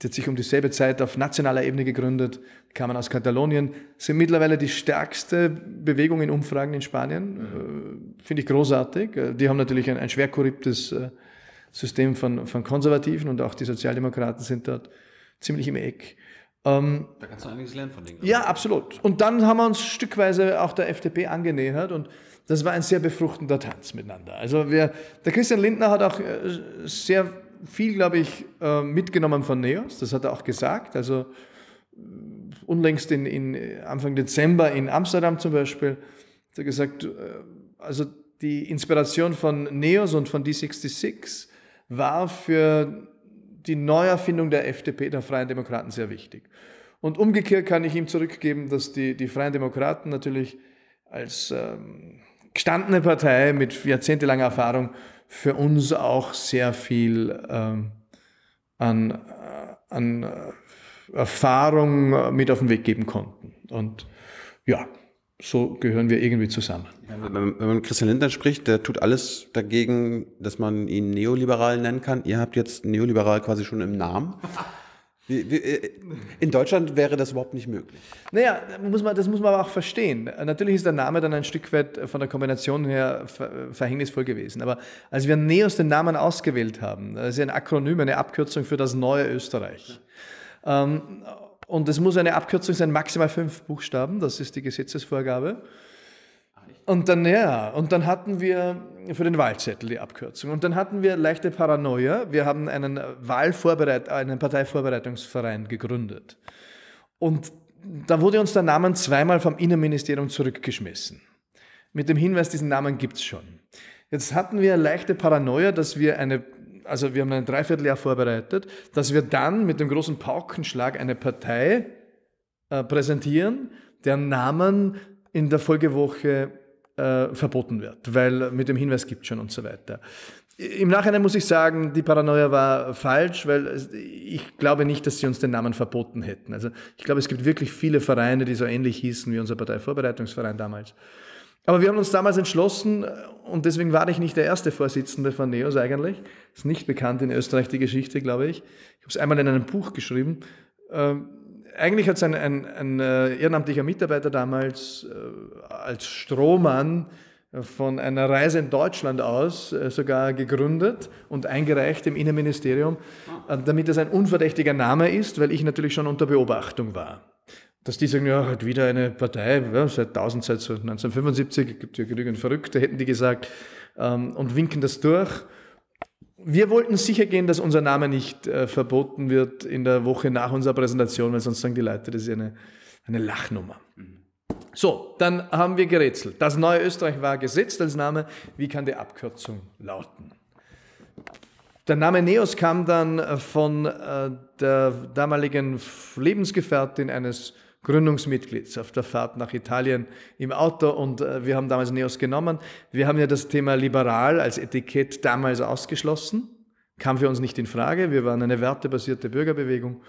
die hat sich um dieselbe Zeit auf nationaler Ebene gegründet, kamen aus Katalonien, sind mittlerweile die stärkste Bewegung in Umfragen in Spanien. Mhm. Äh, Finde ich großartig. Äh, die haben natürlich ein, ein schwer korruptes äh, System von, von Konservativen und auch die Sozialdemokraten sind dort ziemlich im Eck. Ähm, da kannst du einiges lernen von denen. Ja, absolut. Und dann haben wir uns stückweise auch der FDP angenähert und das war ein sehr befruchtender Tanz miteinander. Also wir, der Christian Lindner hat auch äh, sehr viel, glaube ich, äh, mitgenommen von Neos. Das hat er auch gesagt. Also äh, unlängst in, in Anfang Dezember in Amsterdam zum Beispiel hat er gesagt, also die Inspiration von Neos und von D66 war für die Neuerfindung der FDP, der Freien Demokraten, sehr wichtig. Und umgekehrt kann ich ihm zurückgeben, dass die, die Freien Demokraten natürlich als ähm, gestandene Partei mit jahrzehntelanger Erfahrung für uns auch sehr viel ähm, an, äh, an äh, Erfahrung mit auf den Weg geben konnten. Und ja, so gehören wir irgendwie zusammen. Wenn man Christian Lindner spricht, der tut alles dagegen, dass man ihn neoliberal nennen kann. Ihr habt jetzt neoliberal quasi schon im Namen. Äh, in Deutschland wäre das überhaupt nicht möglich. Naja, muss man, das muss man aber auch verstehen. Natürlich ist der Name dann ein Stück weit von der Kombination her verhängnisvoll gewesen. Aber als wir Neos den Namen ausgewählt haben, das ist ja ein Akronym, eine Abkürzung für das neue Österreich. Ja. Ähm, und es muss eine Abkürzung sein, maximal fünf Buchstaben, das ist die Gesetzesvorgabe. Und dann, ja, und dann hatten wir für den Wahlzettel die Abkürzung. Und dann hatten wir leichte Paranoia. Wir haben einen Wahlvorbereit einen Parteivorbereitungsverein gegründet. Und da wurde uns der Name zweimal vom Innenministerium zurückgeschmissen. Mit dem Hinweis, diesen Namen gibt es schon. Jetzt hatten wir leichte Paranoia, dass wir eine also wir haben ein Dreivierteljahr vorbereitet, dass wir dann mit dem großen Paukenschlag eine Partei äh, präsentieren, deren Namen in der Folgewoche äh, verboten wird, weil mit dem Hinweis gibt schon und so weiter. Im Nachhinein muss ich sagen, die Paranoia war falsch, weil ich glaube nicht, dass sie uns den Namen verboten hätten. Also ich glaube, es gibt wirklich viele Vereine, die so ähnlich hießen wie unser Parteivorbereitungsverein damals. Aber wir haben uns damals entschlossen, äh, und deswegen war ich nicht der erste Vorsitzende von NEOS eigentlich. Ist nicht bekannt in Österreich die Geschichte, glaube ich. Ich habe es einmal in einem Buch geschrieben. Ähm, eigentlich hat es ein, ein, ein, äh, ehrenamtlicher Mitarbeiter damals äh, als Strohmann äh, von einer Reise in Deutschland aus äh, sogar gegründet und eingereicht im Innenministerium, damit es ein unverdächtiger Name ist, weil ich natürlich schon unter Beobachtung war dass die sagen, ja, halt wieder eine Partei, ja, seit 1000, seit 1975, gibt ja genügend Verrückte, hätten die gesagt, ähm, und winken das durch. Wir wollten sicher gehen, dass unser Name nicht äh, verboten wird in der Woche nach unserer Präsentation, weil sonst sagen die Leute, das ist eine, eine Lachnummer. So, dann haben wir gerätselt. Das neue Österreich war gesetzt als Name. Wie kann die Abkürzung lauten? Der Name Neos kam dann von äh, der damaligen Lebensgefährtin eines Gründungsmitglieds auf der Fahrt nach Italien im Auto und äh, wir haben damals Neos genommen. Wir haben ja das Thema liberal als Etikett damals ausgeschlossen, kam für uns nicht in Frage. Wir waren eine wertebasierte Bürgerbewegung.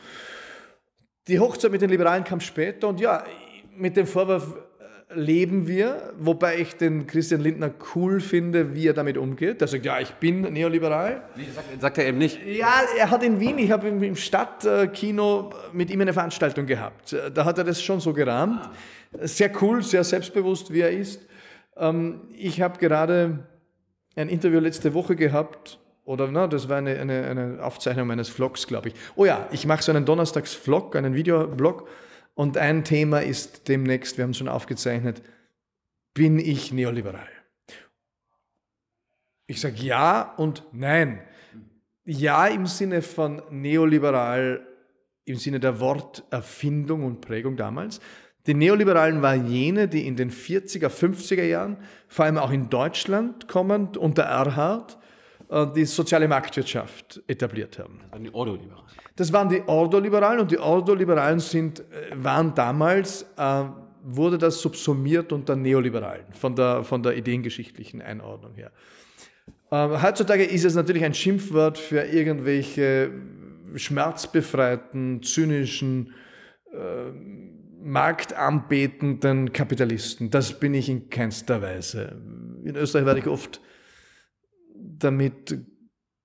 Die Hochzeit mit den Liberalen kam später und ja, mit dem Vorwurf, leben wir, wobei ich den Christian Lindner cool finde, wie er damit umgeht. Er sagt, ja, ich bin neoliberal. Nee, sagt, sagt, er eben nicht. Ja, er hat in Wien, ich habe im Stadtkino mit ihm eine Veranstaltung gehabt. Da hat er das schon so gerahmt. Sehr cool, sehr selbstbewusst, wie er ist. Ähm, ich habe gerade ein Interview letzte Woche gehabt oder na, das war eine, eine, eine Aufzeichnung meines Vlogs, glaube ich. Oh ja, ich mache so einen Donnerstags-Vlog, einen Videoblog. Und ein Thema ist demnächst, wir haben es schon aufgezeichnet, bin ich neoliberal? Ich sage ja und nein. Ja im Sinne von neoliberal, im Sinne der Worterfindung und Prägung damals. Die Neoliberalen waren jene, die in den 40er, 50er Jahren, vor allem auch in Deutschland kommend unter Erhard, äh, die soziale Marktwirtschaft etabliert haben. Also die Ordoliberalen. Das waren die Ordoliberalen und die Ordoliberalen sind, äh, waren damals, äh, wurde das subsumiert unter Neoliberalen von der, von der ideengeschichtlichen Einordnung her. Ähm, heutzutage ist es natürlich ein Schimpfwort für irgendwelche schmerzbefreiten, zynischen, äh, marktanbetenden Kapitalisten. Das bin ich in keinster Weise. In Österreich werde ich oft damit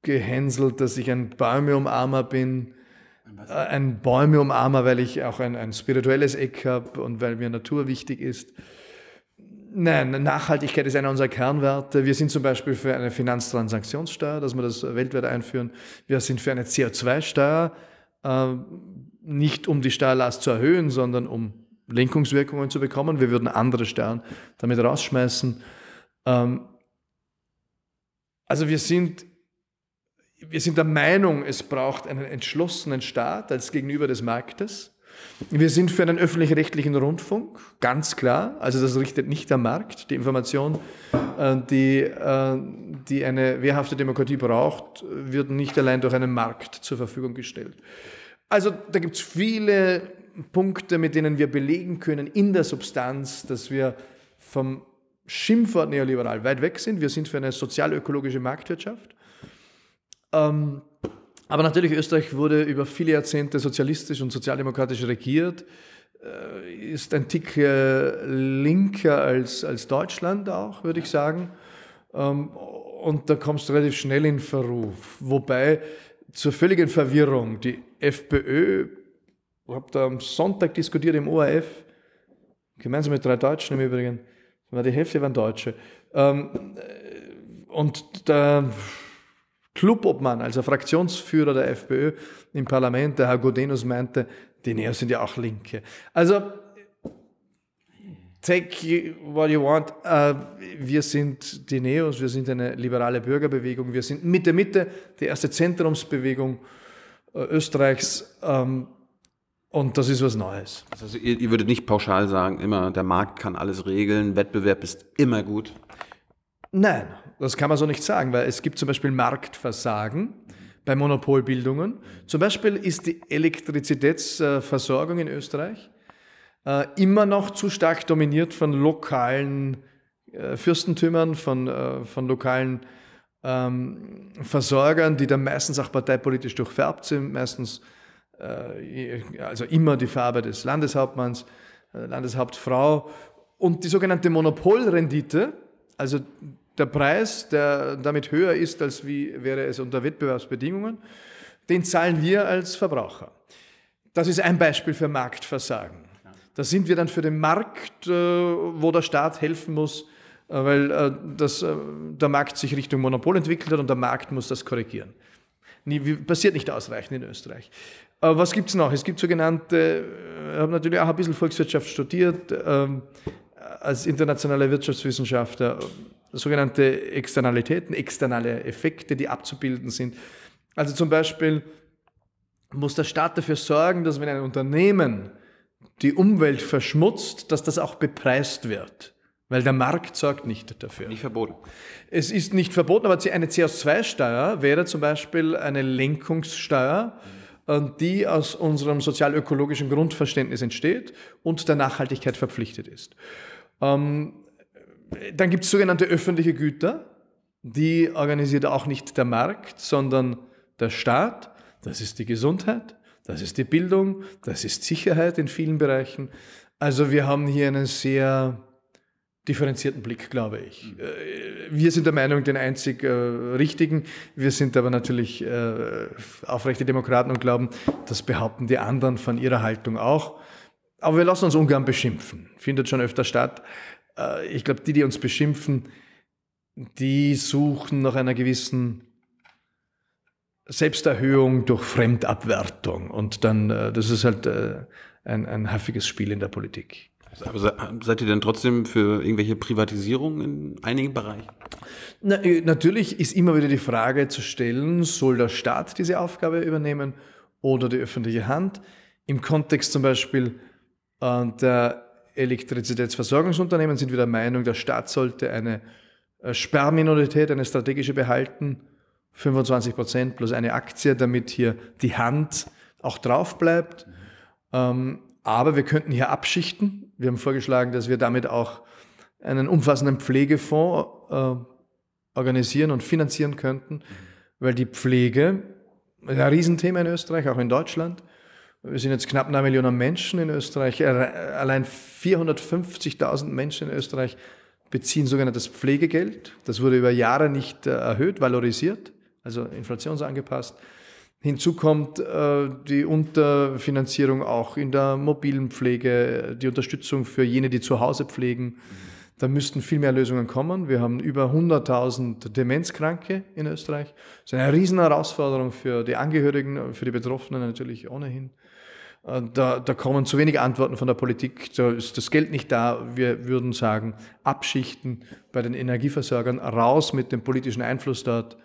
gehänselt, dass ich ein Bäumeomarmer bin ein äh, Bäumeumarmer, weil ich auch ein, ein spirituelles Eck habe und weil mir Natur wichtig ist. Nein, Nachhaltigkeit ist einer unserer Kernwerte. Wir sind zum Beispiel für eine Finanztransaktionssteuer, dass wir das weltweit einführen. Wir sind für eine CO2-Steuer, äh, nicht um die Steuerlast zu erhöhen, sondern um Lenkungswirkungen zu bekommen. Wir würden andere Steuern damit rausschmeißen. Ähm, also wir sind wir sind der Meinung, es braucht einen entschlossenen Staat als Gegenüber des Marktes. Wir sind für einen öffentlich-rechtlichen Rundfunk, ganz klar. Also das richtet nicht der Markt. Die Information, äh, die, äh, die eine wehrhafte Demokratie braucht, wird nicht allein durch einen Markt zur Verfügung gestellt. Also da gibt es viele Punkte, mit denen wir belegen können in der Substanz, dass wir vom Schimpfwort neoliberal weit weg sind. Wir sind für eine sozialökologische Marktwirtschaft. Ähm, aber natürlich, Österreich wurde über viele Jahrzehnte sozialistisch und sozialdemokratisch regiert, äh, ist ein Tick äh, linker als, als Deutschland auch, würde ich sagen. Ähm, und da kommst du relativ schnell in Verruf. Wobei zur völligen Verwirrung die FPÖ, ich habe da am Sonntag diskutiert im ORF, gemeinsam mit drei Deutschen im Übrigen, die Hälfte waren Deutsche. Ähm, äh, und da Clubobmann, also Fraktionsführer der FPÖ im Parlament, der Herr Godenus meinte, die Neos sind ja auch Linke. Also, take what you want. Äh, wir sind die Neos, wir sind eine liberale Bürgerbewegung, wir sind Mitte Mitte, die erste Zentrumsbewegung äh, Österreichs. Ähm, und das ist was Neues. Also ihr, ihr würdet nicht pauschal sagen, immer der Markt kann alles regeln, Wettbewerb ist immer gut. Nein, das kann man so nicht sagen, weil es gibt zum Beispiel Marktversagen bei Monopolbildungen. Zum Beispiel ist die Elektrizitätsversorgung in Österreich äh, immer noch zu stark dominiert von lokalen äh, Fürstentümern, von, äh, von lokalen ähm, Versorgern, die dann meistens auch parteipolitisch durchfärbt sind, meistens also immer die Farbe des Landeshauptmanns, Landeshauptfrau. Und die sogenannte Monopolrendite, also der Preis, der damit höher ist, als wie wäre es unter Wettbewerbsbedingungen, den zahlen wir als Verbraucher. Das ist ein Beispiel für Marktversagen. Da sind wir dann für den Markt, äh, wo der Staat helfen muss, äh, weil äh, das, der Markt sich Richtung Monopol entwickelt hat und der Markt muss das korrigieren. passiert nicht ausreichend in Österreich. Was gibt es noch? Es gibt sogenannte, ich habe natürlich auch ein bisschen Volkswirtschaft studiert, ähm, als internationaler Wirtschaftswissenschaftler sogenannte Externalitäten, externe Effekte, die abzubilden sind. Also zum Beispiel muss der Staat dafür sorgen, dass wenn ein Unternehmen die Umwelt verschmutzt, dass das auch bepreist wird. Weil der Markt sorgt nicht dafür. Nicht verboten. Es ist nicht verboten, aber eine CO2-Steuer wäre zum Beispiel eine Lenkungssteuer, die aus unserem sozial-ökologischen Grundverständnis entsteht und der Nachhaltigkeit verpflichtet ist. Ähm, dann gibt es sogenannte öffentliche Güter. Die organisiert auch nicht der Markt, sondern der Staat. Das ist die Gesundheit, das ist die Bildung, das ist Sicherheit in vielen Bereichen. Also wir haben hier einen sehr differenzierten Blick, glaube ich. Mhm. Äh, wir sind der Meinung, den einzig äh, richtigen. Wir sind aber natürlich äh, aufrechte Demokraten und glauben, das behaupten die anderen von ihrer Haltung auch. Aber wir lassen uns ungern beschimpfen. Findet schon öfter statt äh, ich glaube, die, die uns beschimpfen, die suchen nach einer gewissen Selbsterhöhung durch Fremdabwertung. Und dann, äh, das ist halt äh, ein, ein haffiges Spiel in der Politik. Aber seid ihr denn trotzdem für irgendwelche Privatisierungen in einigen Bereichen? Na, äh, natürlich ist immer wieder die Frage zu stellen, soll der Staat diese Aufgabe übernehmen oder die öffentliche Hand? Im Kontext zum Beispiel äh, der Elektrizitätsversorgungsunternehmen sind wir der Meinung, der Staat sollte eine äh, Sperrminorität, eine strategische behalten, 25 Prozent plus eine Aktie, damit hier die Hand auch drauf bleibt. Ähm, aber wir könnten hier abschichten. Wir haben vorgeschlagen, dass wir damit auch einen umfassenden Pflegefonds äh, organisieren und finanzieren könnten, weil die Pflege ist ein Riesenthema in Österreich, auch in Deutschland. Wir sind jetzt knapp eine Million Menschen in Österreich. Allein 450.000 Menschen in Österreich beziehen sogenanntes Pflegegeld. Das wurde über Jahre nicht äh, erhöht, valorisiert, also inflationsangepasst. Hinzu kommt äh, die Unterfinanzierung auch in der mobilen Pflege, die Unterstützung für jene, die zu Hause pflegen. Da müssten viel mehr Lösungen kommen. Wir haben über 100.000 Demenzkranke in Österreich. Das ist eine riesen Herausforderung für die Angehörigen, für die Betroffenen natürlich ohnehin. Äh, da, da, kommen zu wenig Antworten von der Politik, da ist das Geld nicht da. Wir würden sagen, abschichten bei den Energieversorgern, raus mit dem politischen Einfluss dort,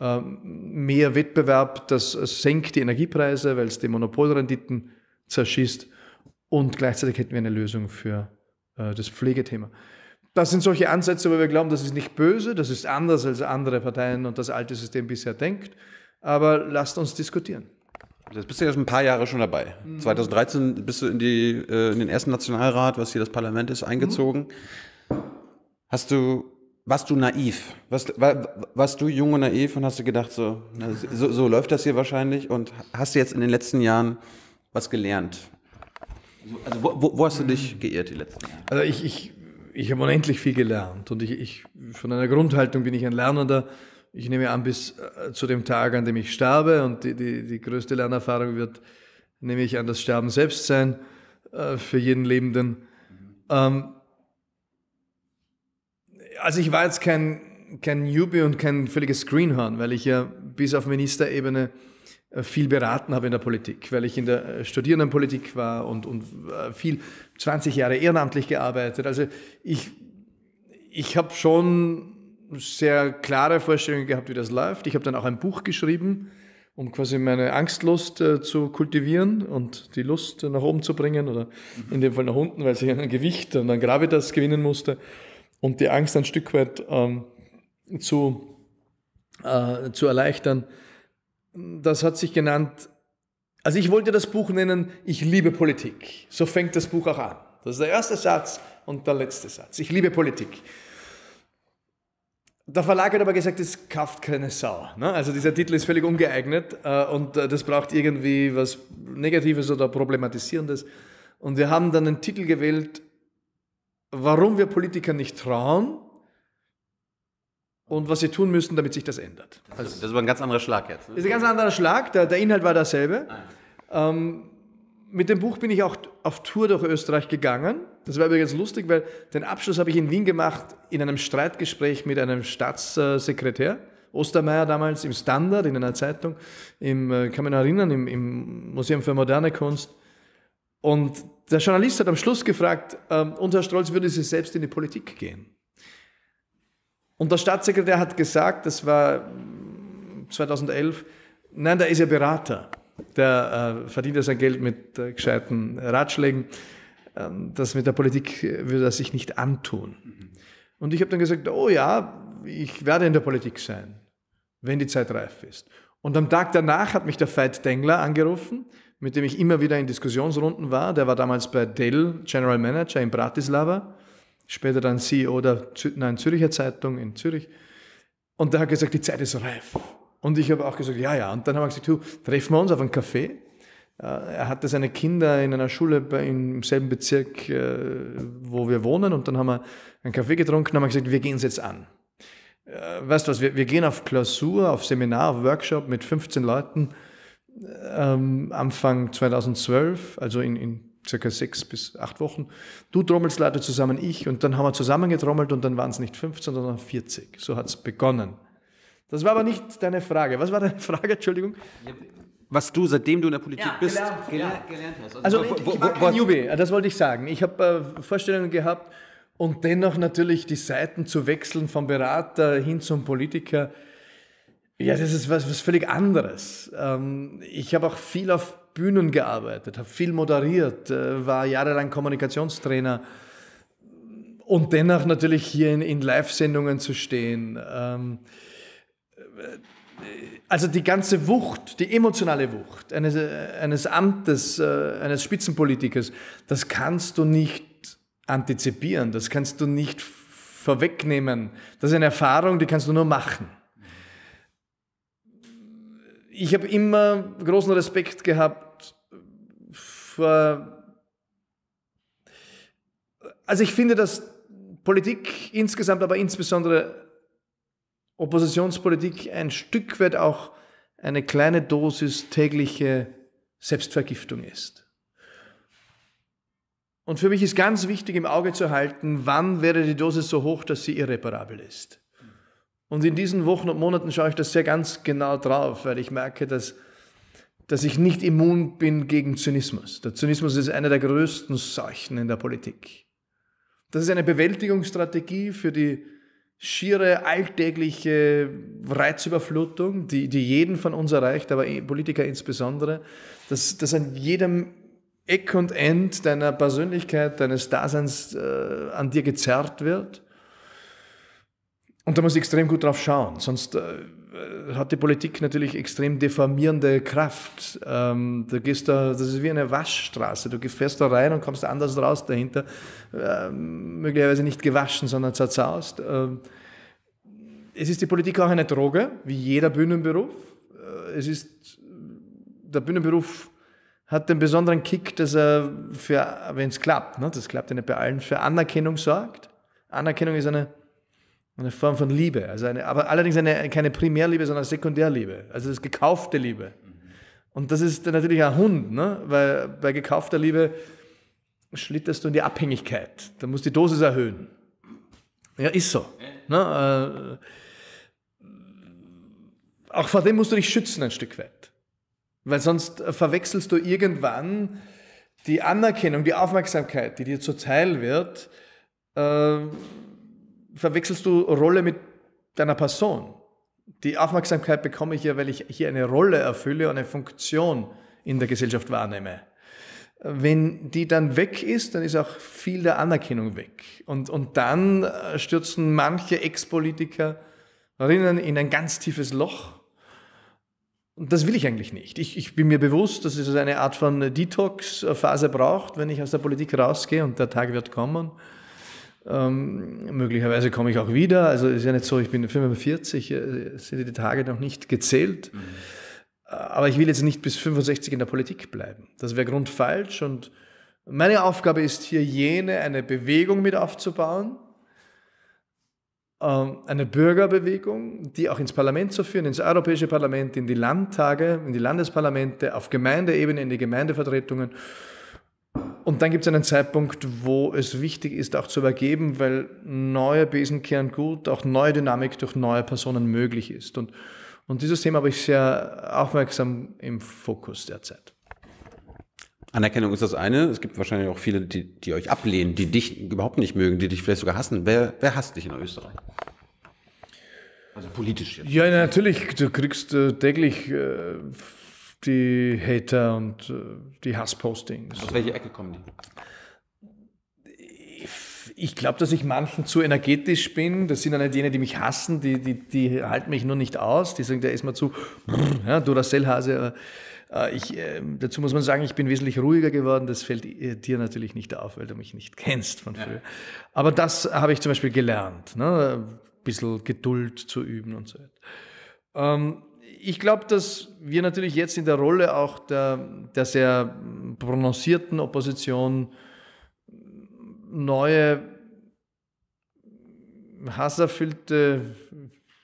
ähm, mehr Wettbewerb, das senkt die Energiepreise, weil es die Monopolrenditen zerschießt und gleichzeitig hätten wir eine Lösung für äh, das Pflegethema. Das sind solche Ansätze, wo wir glauben, das ist nicht böse, das ist anders als andere Parteien und das alte System bisher denkt, aber lasst uns diskutieren. Das bist du ja schon ein paar Jahre schon dabei. Mhm. 2013 bist du in, die, äh, in den ersten Nationalrat, was hier das Parlament ist, eingezogen. Mhm. Hast du, warst du naiv? Warst, war, warst du jung und naiv und hast du gedacht, so, so, so läuft das hier wahrscheinlich und hast du jetzt in den letzten Jahren was gelernt? Also, wo, wo, wo hast du mhm. dich geirrt die letzten Jahre? Also ich, ich, ich habe unendlich viel gelernt und ich, ich, von einer Grundhaltung bin ich ein Lernender ich nehme an, bis äh, zu dem Tag, an dem ich sterbe. Und die, die, die größte Lernerfahrung wird, nehme ich an, das Sterben selbst sein äh, für jeden Lebenden. Ähm, also ich war jetzt kein, kein Newbie und kein völliges Greenhorn, weil ich ja bis auf Ministerebene äh, viel beraten habe in der Politik, weil ich in der Studierendenpolitik war und, und viel, 20 Jahre ehrenamtlich gearbeitet. Also ich, ich habe schon sehr klare Vorstellungen gehabt, wie das läuft. Ich habe dann auch ein Buch geschrieben, um quasi meine Angstlust äh, zu kultivieren und die Lust nach oben zu bringen oder in dem Fall nach unten, weil ich ein Gewicht und ein Gravitas gewinnen musste und die Angst ein Stück weit ähm, zu, äh, zu erleichtern. Das hat sich genannt, also ich wollte das Buch nennen, ich liebe Politik. So fängt das Buch auch an. Das ist der erste Satz und der letzte Satz. Ich liebe Politik. Der Verlag hat aber gesagt, das kauft keine Sau. Ne? Also dieser Titel ist völlig ungeeignet äh, und äh, das braucht irgendwie was Negatives oder Problematisierendes. Und wir haben dann einen Titel gewählt, warum wir Politiker nicht trauen und was sie tun müssen, damit sich das ändert. Also, das ist aber ein ganz anderer Schlag jetzt. Das ist ein ganz anderer Schlag, der, der Inhalt war derselbe. Ah. Ähm, mit dem Buch bin ich auch auf Tour durch Österreich gegangen. Das war übrigens lustig, weil den Abschluss habe ich in Wien gemacht in einem Streitgespräch mit einem Staatssekretär. Ostermeier damals im Standard, in einer Zeitung, im, äh, kann man erinnern, im, im Museum für moderne Kunst. Und der Journalist hat am Schluss gefragt, ähm, und Strolz, würde Sie selbst in die Politik gehen? Und der Staatssekretär hat gesagt, das war 2011, mm, nein, da ist er Berater der äh, verdient ja sein Geld mit äh, gescheiten äh, Ratschlägen. Ähm, das mit der Politik äh, würde er sich nicht antun. Mhm. Und ich habe dann gesagt, oh ja, ich werde in der Politik sein, wenn die Zeit reif ist. Und am Tag danach hat mich der Veit Dengler angerufen, mit dem ich immer wieder in Diskussionsrunden war. Der war damals bei Dell General Manager in Bratislava, später dann CEO der nein, Züricher Zeitung in Zürich. Und der hat gesagt, die Zeit ist reif. Und ich habe auch gesagt, ja, ja. Und dann haben wir gesagt, du, treffen wir uns auf einen Café. Äh, er hatte seine Kinder in einer Schule im selben Bezirk, äh, wo wir wohnen. Und dann haben wir einen Kaffee getrunken und haben gesagt, wir gehen es jetzt an. Äh, weißt du was, wir, wir gehen auf Klausur, auf Seminar, auf Workshop mit 15 Leuten ähm, Anfang 2012, also in, in circa sechs bis acht Wochen. Du trommelst Leute zusammen, ich. Und dann haben wir zusammen getrommelt und dann waren es nicht 15, sondern 40. So hat es begonnen. Das war aber nicht deine Frage. Was war deine Frage? Entschuldigung. Was du, seitdem du in der Politik ja, bist, gelernt, gelernt, gelernt, hast. Also, also wo, ich war kein Newbie, das wollte ich sagen. Ich habe äh, Vorstellungen gehabt und dennoch natürlich die Seiten zu wechseln vom Berater hin zum Politiker. Ja, das ist was, was völlig anderes. Ähm, ich habe auch viel auf Bühnen gearbeitet, habe viel moderiert, äh, war jahrelang Kommunikationstrainer und dennoch natürlich hier in, in Live-Sendungen zu stehen. Ähm, also die ganze Wucht, die emotionale Wucht eines, äh, eines Amtes, äh, eines Spitzenpolitikers, das kannst du nicht antizipieren, das kannst du nicht vorwegnehmen. Das ist eine Erfahrung, die kannst du nur machen. Ich habe immer großen Respekt gehabt vor. Also ich finde, dass Politik insgesamt, aber insbesondere Oppositionspolitik ein Stück weit auch eine kleine Dosis tägliche Selbstvergiftung ist. Und für mich ist ganz wichtig im Auge zu halten, wann wäre die Dosis so hoch, dass sie irreparabel ist. Und in diesen Wochen und Monaten schaue ich das sehr ganz genau drauf, weil ich merke, dass, dass ich nicht immun bin gegen Zynismus. Der Zynismus ist eine der größten Seuchen in der Politik. Das ist eine Bewältigungsstrategie für die schiere alltägliche Reizüberflutung, die, die jeden von uns erreicht, aber eh Politiker insbesondere, dass, dass an jedem Eck und End deiner Persönlichkeit, deines Daseins äh, an dir gezerrt wird. Und da muss du extrem gut drauf schauen, sonst äh, hat die Politik natürlich extrem diffamierende Kraft. Ähm, du gehst da, das ist wie eine Waschstraße. Du fährst da rein und kommst anders raus dahinter. Ähm, möglicherweise nicht gewaschen, sondern zerzaust. Ähm, es ist die Politik auch eine Droge, wie jeder Bühnenberuf. Äh, es ist, der Bühnenberuf hat den besonderen Kick, dass er für, wenn es klappt, ne, das klappt ja nicht bei allen, für Anerkennung sorgt. Anerkennung ist eine eine Form von Liebe. Also eine, aber allerdings eine, keine Primärliebe, sondern Sekundärliebe. Also das gekaufte Liebe. Und das ist natürlich ein Hund, ne? weil bei gekaufter Liebe schlitterst du in die Abhängigkeit. Da musst du die Dosis erhöhen. Ja, ist so. Ne? Äh, auch vor dem musst du dich schützen ein Stück weit. Weil sonst verwechselst du irgendwann die Anerkennung, die Aufmerksamkeit, die dir zuteil wird, äh, verwechselst du Rolle mit deiner Person. Die Aufmerksamkeit bekomme ich ja, weil ich hier eine Rolle erfülle und eine Funktion in der Gesellschaft wahrnehme. Wenn die dann weg ist, dann ist auch viel der Anerkennung weg. Und, und dann äh, stürzen manche Ex-Politikerinnen in ein ganz tiefes Loch. Und das will ich eigentlich nicht. Ich, ich bin mir bewusst, dass es eine Art von Detox-Phase braucht, wenn ich aus der Politik rausgehe und der Tag wird kommen. Ähm, möglicherweise komme ich auch wieder. Also ist ja nicht so, ich bin 45, äh, sind die Tage noch nicht gezählt. Mhm. Aber ich will jetzt nicht bis 65 in der Politik bleiben. Das wäre grundfalsch. Und meine Aufgabe ist hier jene, eine Bewegung mit aufzubauen, ähm, eine Bürgerbewegung, die auch ins Parlament zu führen, ins Europäische Parlament, in die Landtage, in die Landesparlamente, auf Gemeindeebene, in die Gemeindevertretungen und dann gibt es einen Zeitpunkt, wo es wichtig ist, auch zu übergeben, weil neue Besen kehren gut, auch neue Dynamik durch neue Personen möglich ist. Und, und dieses Thema habe ich sehr aufmerksam im Fokus derzeit. Anerkennung ist das eine. Es gibt wahrscheinlich auch viele, die, die euch ablehnen, die dich überhaupt nicht mögen, die dich vielleicht sogar hassen. Wer, wer hasst dich in Österreich? Also politisch jetzt. Ja, natürlich. Du kriegst äh, täglich äh, die Hater und äh, die Hasspostings. Aus welcher Ecke kommen die? Ich glaube, dass ich manchen zu energetisch bin. Das sind ja nicht jene, die mich hassen, die, die, die halten mich nur nicht aus. Die sagen, der ist mal zu, ja, Duracell-Hase. Äh, äh, ich, dazu muss man sagen, ich bin wesentlich ruhiger geworden. Das fällt dir natürlich nicht auf, weil du mich nicht kennst von früher. Ja. Aber das habe ich zum Beispiel gelernt, ne? ein bisschen Geduld zu üben und so weiter. Ähm, ich glaube, dass wir natürlich jetzt in der Rolle auch der, der sehr prononcierten Opposition neue hasserfüllte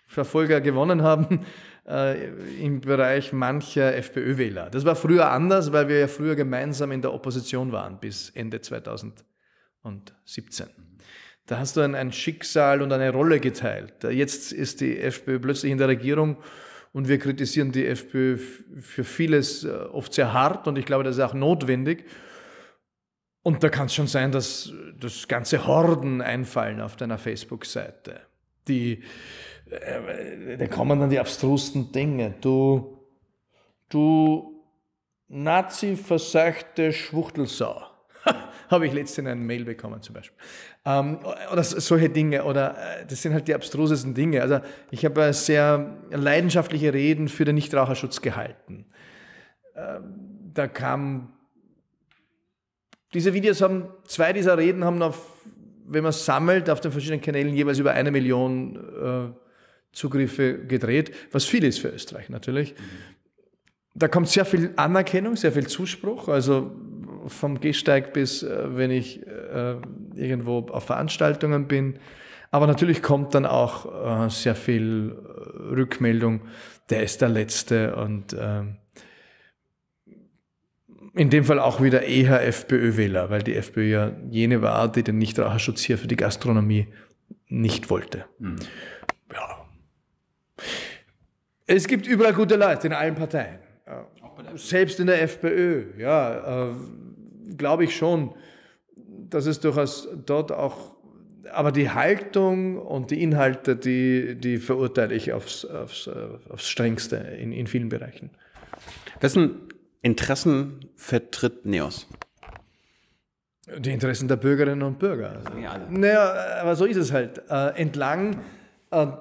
Verfolger gewonnen haben äh, im Bereich mancher FPÖ-Wähler. Das war früher anders, weil wir ja früher gemeinsam in der Opposition waren bis Ende 2017. Da hast du ein, ein Schicksal und eine Rolle geteilt. Jetzt ist die FPÖ plötzlich in der Regierung und wir kritisieren die FPÖ für vieles äh, oft sehr hart und ich glaube, das ist auch notwendig. Und da kann es schon sein, dass das ganze Horden einfallen auf deiner Facebook-Seite. Die, äh, da kommen dann die abstrusten Dinge. Du, du nazi verseuchte Schwuchtelsau. habe ich letztens einen Mail bekommen zum Beispiel. Ähm, oder solche Dinge. Oder äh, das sind halt die abstrusesten Dinge. Also ich habe äh, sehr leidenschaftliche Reden für den Nichtraucherschutz gehalten. Ähm, da kam... Diese Videos haben, zwei dieser Reden haben auf, wenn man es sammelt, auf den verschiedenen Kanälen jeweils über eine Million äh, Zugriffe gedreht, was viel ist für Österreich natürlich. Mhm. Da kommt sehr viel Anerkennung, sehr viel Zuspruch. Also vom Gehsteig bis, äh, wenn ich äh, irgendwo auf Veranstaltungen bin. Aber natürlich kommt dann auch äh, sehr viel Rückmeldung, der ist der Letzte und ähm, in dem Fall auch wieder eher FPÖ-Wähler, weil die FPÖ ja jene war, die den Nichtraucherschutz hier für die Gastronomie nicht wollte. Mhm. Ja. Es gibt überall gute Leute in allen Parteien. Selbst in der FPÖ, ja. Äh, glaube ich schon, dass es durchaus dort auch, aber die Haltung und die Inhalte, die, die verurteile ich aufs, aufs, aufs strengste in, in vielen Bereichen. Wessen Interessen vertritt NEOS? Die Interessen der Bürgerinnen und Bürger. Also. Ja, Naja, aber so ist es halt. Äh, entlang ähm,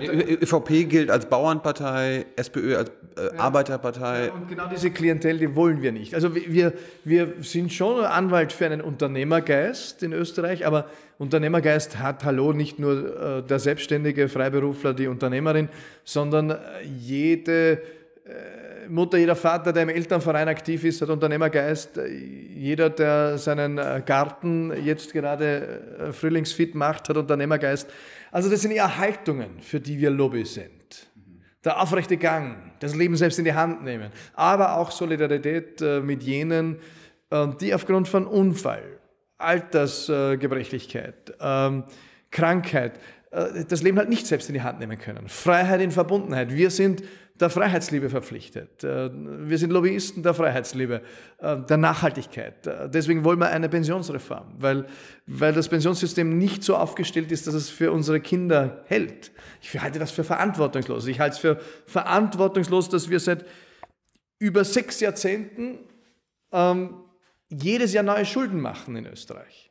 die ÖVP gilt als Bauernpartei, SPÖ als äh, ja. Arbeiterpartei. Ja, und genau diese Klientel, die wollen wir nicht. Also wir, wir sind schon Anwalt für einen Unternehmergeist in Österreich, aber Unternehmergeist hat, hallo, nicht nur äh, der selbstständige Freiberufler, die Unternehmerin, sondern äh, jede äh, Mutter, jeder Vater, der im Elternverein aktiv ist, hat Unternehmergeist. Äh, jeder, der seinen äh, Garten jetzt gerade frühlingsfit macht, hat Unternehmergeist. Also das sind eher Haltungen, für die wir Lobby sind. Der aufrechte Gang, das Leben selbst in die Hand nehmen, aber auch Solidarität äh, mit jenen, äh, die aufgrund von Unfall, Altersgebrechlichkeit, ähm, Krankheit äh, das Leben halt nicht selbst in die Hand nehmen können. Freiheit in Verbundenheit. Wir sind der Freiheitsliebe verpflichtet. Äh, wir sind Lobbyisten der Freiheitsliebe, äh, der Nachhaltigkeit. Deswegen wollen wir eine Pensionsreform, weil, weil das Pensionssystem nicht so aufgestellt ist, dass es für unsere Kinder hält. Ich halte das für verantwortungslos. Ich halte es für verantwortungslos, dass wir seit über sechs Jahrzehnten ähm, jedes Jahr neue Schulden machen in Österreich.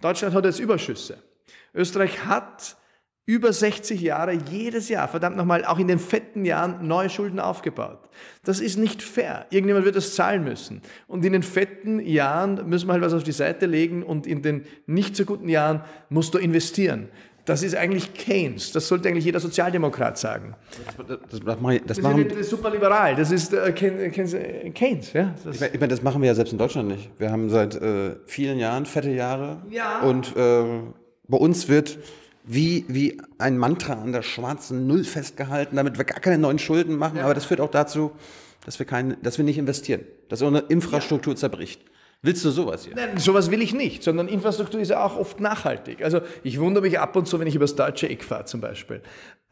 Deutschland hat jetzt Überschüsse. Österreich hat über 60 Jahre jedes Jahr, verdammt nochmal, auch in den fetten Jahren neue Schulden aufgebaut. Das ist nicht fair. Irgendjemand wird das zahlen müssen. Und in den fetten Jahren müssen wir halt was auf die Seite legen und in den nicht so guten Jahren musst du investieren. Das ist eigentlich Keynes. Das sollte eigentlich jeder Sozialdemokrat sagen. Das, das, das, machen, das machen, ist superliberal. Das ist äh, äh, äh Keynes. Ja? Ich meine, ich mein, das machen wir ja selbst in Deutschland nicht. Wir haben seit äh, vielen Jahren fette Jahre. Ja. Und äh, bei uns wird wie, wie ein Mantra an der schwarzen Null festgehalten, damit wir gar keine neuen Schulden machen. Ja. Aber das führt auch dazu, dass wir, kein, dass wir nicht investieren, dass unsere Infrastruktur ja. zerbricht. Willst du sowas hier? Nein, sowas will ich nicht, sondern Infrastruktur ist ja auch oft nachhaltig. Also ich wundere mich ab und zu, wenn ich übers deutsche Eck fahre zum Beispiel,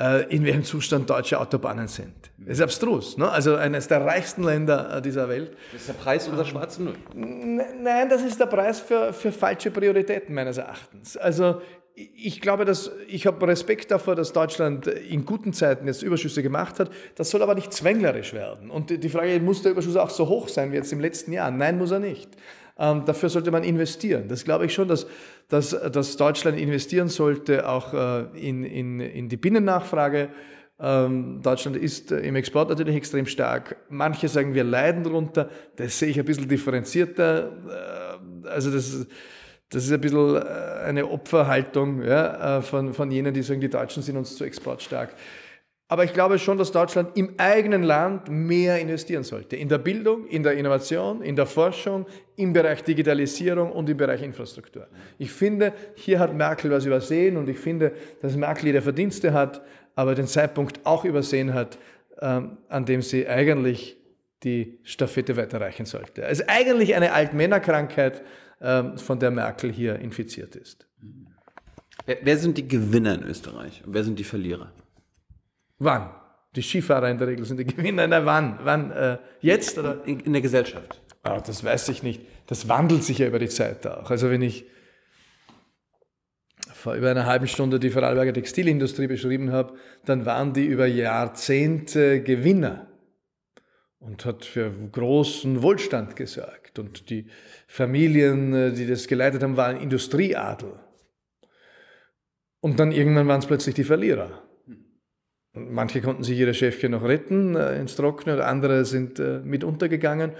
äh, in welchem Zustand deutsche Autobahnen sind. Das ist abstrus. Ne? Also eines der reichsten Länder äh, dieser Welt. Das ist der Preis unserer schwarzen Null. Nein, das ist der Preis für, für falsche Prioritäten meines Erachtens. Also ich glaube, dass ich habe Respekt davor, dass Deutschland in guten Zeiten jetzt Überschüsse gemacht hat. Das soll aber nicht zwänglerisch werden. Und die Frage, muss der Überschuss auch so hoch sein wie jetzt im letzten Jahr? Nein, muss er nicht. Ähm, dafür sollte man investieren. Das glaube ich schon, dass, dass, dass Deutschland investieren sollte, auch äh, in, in, in die Binnennachfrage. Ähm, Deutschland ist äh, im Export natürlich extrem stark. Manche sagen, wir leiden darunter. Das sehe ich ein bisschen differenzierter. Äh, also das ist, das ist ein bisschen äh, eine Opferhaltung ja, äh, von, von jenen, die sagen, die Deutschen sind uns zu exportstark. Aber ich glaube schon, dass Deutschland im eigenen Land mehr investieren sollte. In der Bildung, in der Innovation, in der Forschung, im Bereich Digitalisierung und im Bereich Infrastruktur. Ich finde, hier hat Merkel was übersehen und ich finde, dass Merkel ihre Verdienste hat, aber den Zeitpunkt auch übersehen hat, ähm, an dem sie eigentlich die Staffette weiterreichen sollte. Es also ist eigentlich eine Altmännerkrankheit, ähm, von der Merkel hier infiziert ist. Wer sind die Gewinner in Österreich? und Wer sind die Verlierer? Wann? Die Skifahrer in der Regel sind die Gewinner. Na, wann? Wann? Äh, jetzt? Oder? In, in der Gesellschaft. Ah, das weiß ich nicht. Das wandelt sich ja über die Zeit auch. Also wenn ich vor über einer halben Stunde die Vorarlberger Textilindustrie beschrieben habe, dann waren die über Jahrzehnte Gewinner und hat für großen Wohlstand gesorgt. Und die Familien, äh, die das geleitet haben, waren Industrieadel. Und dann irgendwann waren es plötzlich die Verlierer. Und manche konnten sich ihre Schäfchen noch retten äh, ins Trockene oder andere sind äh, mit untergegangen.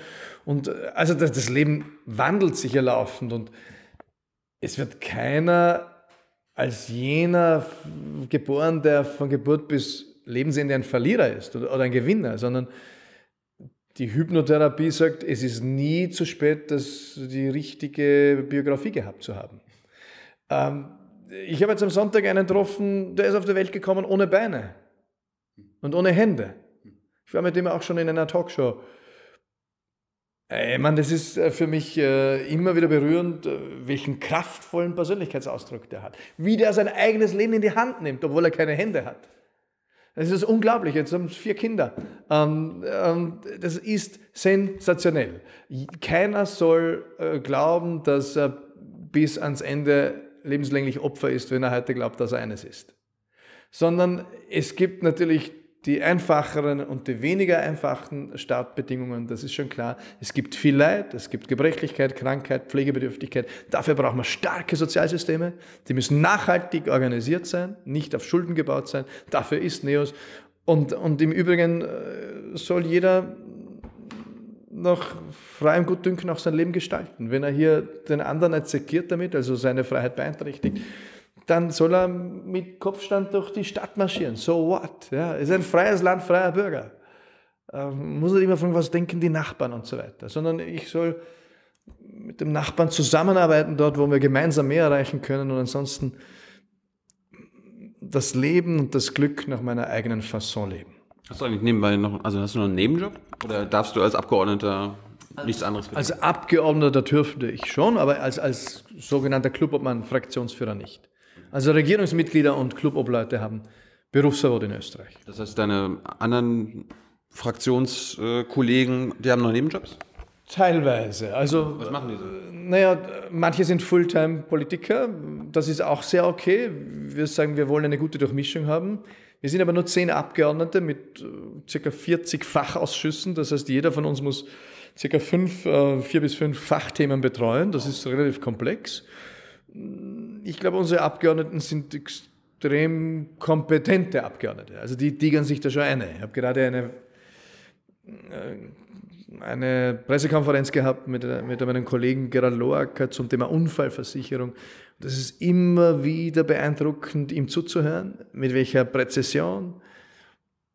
Und äh, also das, das, Leben wandelt sich ja laufend und es wird keiner als jener geboren, der von Geburt bis Lebensende ein Verlierer ist oder, oder ein Gewinner, sondern die Hypnotherapie sagt, es ist nie zu spät, das, die richtige Biografie gehabt zu haben. Ähm, ich habe jetzt am Sonntag einen getroffen, der ist auf die Welt gekommen ohne Beine und ohne Hände. Ich war mit dem auch schon in einer Talkshow. Ich meine, das ist äh, für mich äh, immer wieder berührend, äh, welchen kraftvollen Persönlichkeitsausdruck der hat. Wie der sein eigenes Leben in die Hand nimmt, obwohl er keine Hände hat. Das ist unglaublich. Jetzt haben sie vier Kinder. Ähm, ähm, das ist sensationell. Keiner soll äh, glauben, dass er bis ans Ende lebenslänglich Opfer ist, wenn er heute glaubt, dass er eines ist. Sondern es gibt natürlich die einfacheren und die weniger einfachen Startbedingungen, das ist schon klar. Es gibt viel Leid, es gibt Gebrechlichkeit, Krankheit, Pflegebedürftigkeit. Dafür brauchen wir starke Sozialsysteme. Die müssen nachhaltig organisiert sein, nicht auf Schulden gebaut sein. Dafür ist NEOS. Und, und im Übrigen äh, soll jeder nach freiem Gutdünken auch sein Leben gestalten. Wenn er hier den anderen erzeugt damit, also seine Freiheit beeinträchtigt, dann soll er mit Kopfstand durch die Stadt marschieren. So what? Ja, ist ein freies Land, freier Bürger. Ähm, muss nicht immer von was denken die Nachbarn und so weiter, sondern ich soll mit dem Nachbarn zusammenarbeiten dort, wo wir gemeinsam mehr erreichen können und ansonsten das Leben und das Glück nach meiner eigenen Fasson leben. Hast du eigentlich nebenbei noch, also hast du noch einen Nebenjob oder darfst du als Abgeordneter nichts anderes bekommen? Als Abgeordneter dürfte ich schon, aber als, als sogenannter Clubobmann, Fraktionsführer nicht. Also Regierungsmitglieder und Clubobleute haben Berufsverbot in Österreich. Das heißt, deine anderen Fraktionskollegen, die haben noch Nebenjobs? Teilweise. Also, Was machen die so? Naja, manche sind Fulltime-Politiker. Das ist auch sehr okay. Wir sagen, wir wollen eine gute Durchmischung haben. Wir sind aber nur zehn Abgeordnete mit äh, circa 40 Fachausschüssen. Das heißt, jeder von uns muss circa fünf, äh, vier bis fünf Fachthemen betreuen. Das ist relativ komplex ich glaube, unsere Abgeordneten sind extrem kompetente Abgeordnete. Also die tigern sich da schon eine. Ich habe gerade eine, äh, eine Pressekonferenz gehabt mit, mit meinem Kollegen Gerald Loacker zum Thema Unfallversicherung. Das ist immer wieder beeindruckend, ihm zuzuhören, mit welcher Präzision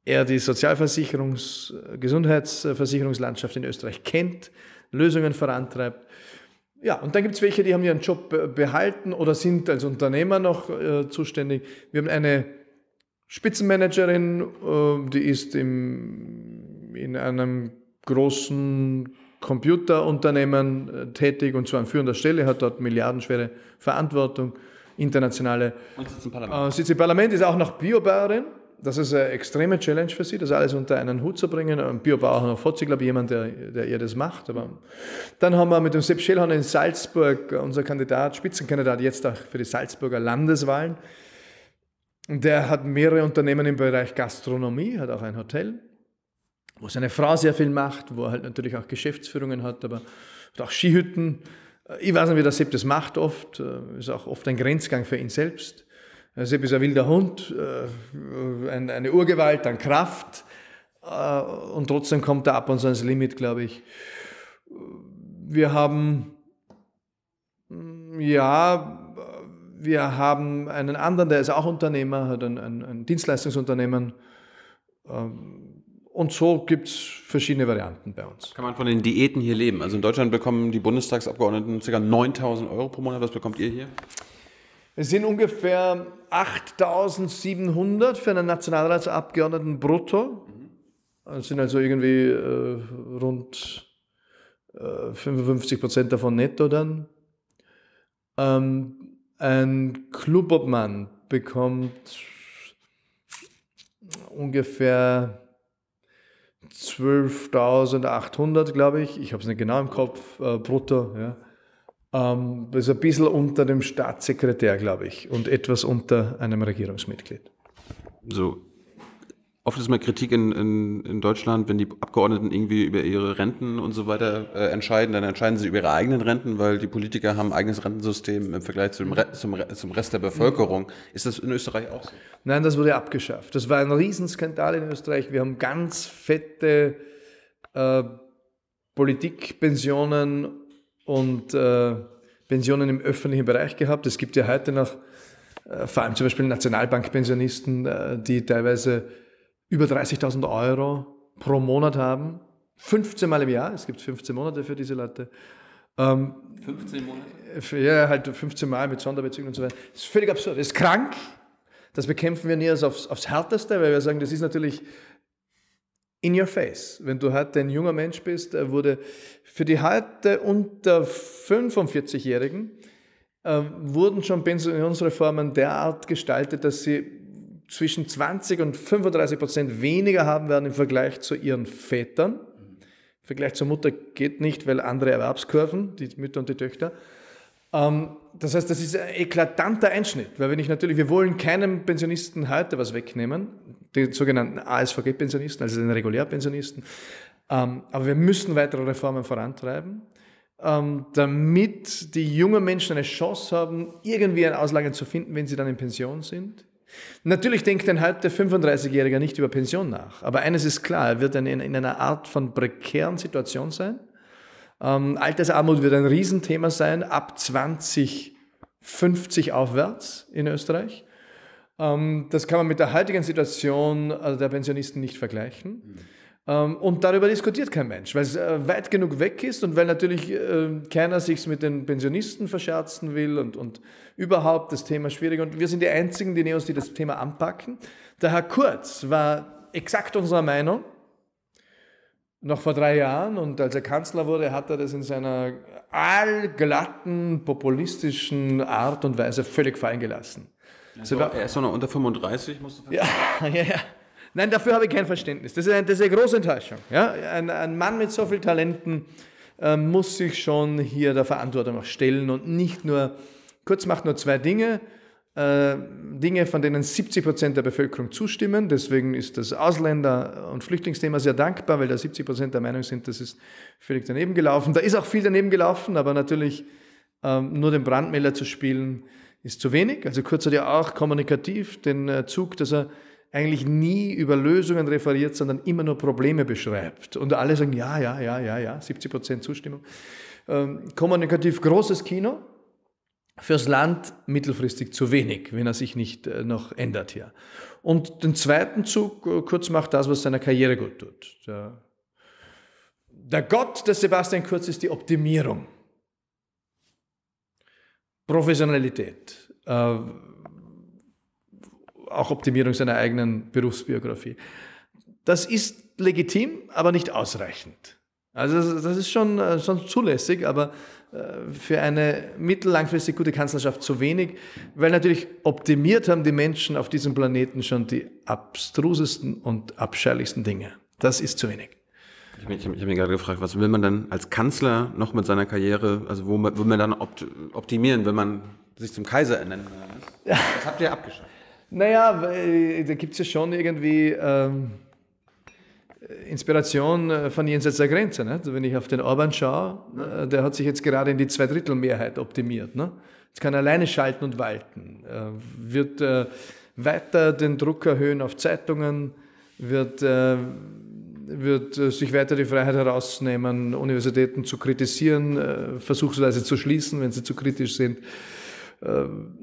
er die Sozialversicherungs-, Gesundheitsversicherungslandschaft in Österreich kennt, Lösungen vorantreibt ja, und dann gibt es welche, die haben ihren Job äh, behalten oder sind als Unternehmer noch äh, zuständig. Wir haben eine Spitzenmanagerin, äh, die ist im, in einem großen Computerunternehmen äh, tätig und zwar an führender Stelle, hat dort milliardenschwere Verantwortung, internationale. Und sitzt im Parlament. Äh, sitzt im Parlament, ist auch noch Biobauerin das ist eine extreme Challenge für sie, das alles unter einen Hut zu bringen. Ein ähm, Biobauer hat noch 40, glaube ich, jemand, der, der ihr das macht. Aber dann haben wir mit dem Sepp Schellhorn in Salzburg, äh, unser Kandidat, Spitzenkandidat jetzt auch für die Salzburger Landeswahlen. Der hat mehrere Unternehmen im Bereich Gastronomie, hat auch ein Hotel, wo seine Frau sehr viel macht, wo er halt natürlich auch Geschäftsführungen hat, aber hat auch Skihütten. Äh, ich weiß nicht, wie der Sepp das macht oft, äh, ist auch oft ein Grenzgang für ihn selbst. Also ich bin ein wilder Hund, äh, eine Urgewalt an Kraft äh, und trotzdem kommt er ab und zu ans Limit, glaube ich. Wir haben, mm, ja, wir haben einen anderen, der ist auch Unternehmer, hat ein, ein, ein Dienstleistungsunternehmen. Ähm, und so gibt es verschiedene Varianten bei uns. Kann man von den Diäten hier leben? Also in Deutschland bekommen die Bundestagsabgeordneten ca. 9000 Euro pro Monat. Was bekommt ihr hier? Es sind ungefähr 8700 für einen Nationalratsabgeordneten brutto. Das sind also irgendwie äh, rund äh, 55 Prozent davon netto dann. Ähm, ein Klubobmann bekommt ungefähr 12.800, glaube ich. Ich habe es nicht genau im Kopf, äh, brutto. Ja. Ähm, also ein bisschen unter dem Staatssekretär, glaube ich, und etwas unter einem Regierungsmitglied. So, oft ist mal Kritik in, in, in, Deutschland, wenn die Abgeordneten irgendwie über ihre Renten und so weiter äh, entscheiden, dann entscheiden sie über ihre eigenen Renten, weil die Politiker haben ein eigenes Rentensystem im Vergleich zum, Re zum, Re zum Rest der Bevölkerung. Ist das in Österreich auch so? Nein, das wurde abgeschafft. Das war ein Riesenskandal in Österreich. Wir haben ganz fette äh, Politikpensionen und äh, Pensionen im öffentlichen Bereich gehabt. Es gibt ja heute noch, äh, vor allem zum Beispiel Nationalbankpensionisten, äh, die teilweise über 30.000 Euro pro Monat haben. 15 Mal im Jahr, es gibt 15 Monate für diese Leute. Ähm, 15 Monate? Ja, halt 15 Mal mit Sonderbezügen und so weiter. Das ist völlig absurd, das ist krank. Das bekämpfen wir nie als aufs, aufs Härteste, weil wir sagen, das ist natürlich in your face. Wenn du heute ein junger Mensch bist, wurde für die heute unter 45-Jährigen äh, wurden schon Pensionsreformen derart gestaltet, dass sie zwischen 20 und 35 Prozent weniger haben werden im Vergleich zu ihren Vätern. Im Vergleich zur Mutter geht nicht, weil andere Erwerbskurven, die Mütter und die Töchter. Ähm, das heißt, das ist ein eklatanter Einschnitt, weil wir nicht natürlich, wir wollen keinem Pensionisten heute was wegnehmen den sogenannten ASVG-Pensionisten, also den Regulärpensionisten. Ähm, aber wir müssen weitere Reformen vorantreiben, ähm, damit die jungen Menschen eine Chance haben, irgendwie ein Auslagen zu finden, wenn sie dann in Pension sind. Natürlich denkt ein halb der 35-Jähriger nicht über Pension nach. Aber eines ist klar, er wird in, in einer Art von prekären Situation sein. Ähm, Altersarmut wird ein Riesenthema sein, ab 2050 aufwärts in Österreich. Ähm, das kann man mit der heutigen Situation also der Pensionisten nicht vergleichen. Mhm. Ähm, und darüber diskutiert kein Mensch, weil es äh, weit genug weg ist und weil natürlich äh, keiner sich mit den Pensionisten verscherzen will und, und überhaupt das Thema schwierig. Und wir sind die einzigen, die Neos, die das Thema anpacken. Der Herr Kurz war exakt unserer Meinung. Noch vor drei Jahren und als er Kanzler wurde, hat er das in seiner allglatten, populistischen Art und Weise völlig fallen gelassen. Sind wir, er ist doch noch unter 35, musst du ja, ja, ja. Nein, dafür habe ich kein Verständnis. Das ist, ein, das ist eine große Enttäuschung. Ja? Ein, ein Mann mit so viel Talenten äh, muss sich schon hier der Verantwortung auch stellen und nicht nur, kurz macht nur zwei Dinge, äh, Dinge, von denen 70 Prozent der Bevölkerung zustimmen. Deswegen ist das Ausländer- und Flüchtlingsthema sehr dankbar, weil da 70 Prozent der Meinung sind, das ist völlig daneben gelaufen. Da ist auch viel daneben gelaufen, aber natürlich ähm, nur den Brandmelder zu spielen, ist zu wenig. Also Kurz hat ja auch kommunikativ den äh, Zug, dass er eigentlich nie über Lösungen referiert, sondern immer nur Probleme beschreibt. Und alle sagen, ja, ja, ja, ja, ja, 70 Prozent Zustimmung. Ähm, kommunikativ großes Kino, fürs Land mittelfristig zu wenig, wenn er sich nicht äh, noch ändert hier. Und den zweiten Zug, äh, Kurz macht das, was seiner Karriere gut tut. Der, der Gott des Sebastian Kurz ist die Optimierung. Professionalität, äh, auch Optimierung seiner eigenen Berufsbiografie. Das ist legitim, aber nicht ausreichend. Also das ist schon, äh, schon zulässig, aber äh, für eine mittellangfristig gute Kanzlerschaft zu wenig, weil natürlich optimiert haben die Menschen auf diesem Planeten schon die abstrusesten und abscheulichsten Dinge. Das ist zu wenig. Ich, habe mich hab gerade gefragt, was will man denn als Kanzler noch mit seiner Karriere, also wo will man dann opt optimieren, wenn man sich zum Kaiser ernennen will? Das habt ihr abgeschafft. Naja, äh, da gibt es ja schon irgendwie ähm, Inspiration äh, von jenseits der Grenze. Ne? Also, wenn ich auf den Orban schaue, äh, der hat sich jetzt gerade in die Zweidrittelmehrheit optimiert. Ne? Jetzt kann er alleine schalten und walten. Äh, wird äh, weiter den Druck erhöhen auf Zeitungen, wird wird äh, sich weiter die Freiheit herausnehmen, Universitäten zu kritisieren, äh, versuchsweise zu schließen, wenn sie zu kritisch sind. Ähm,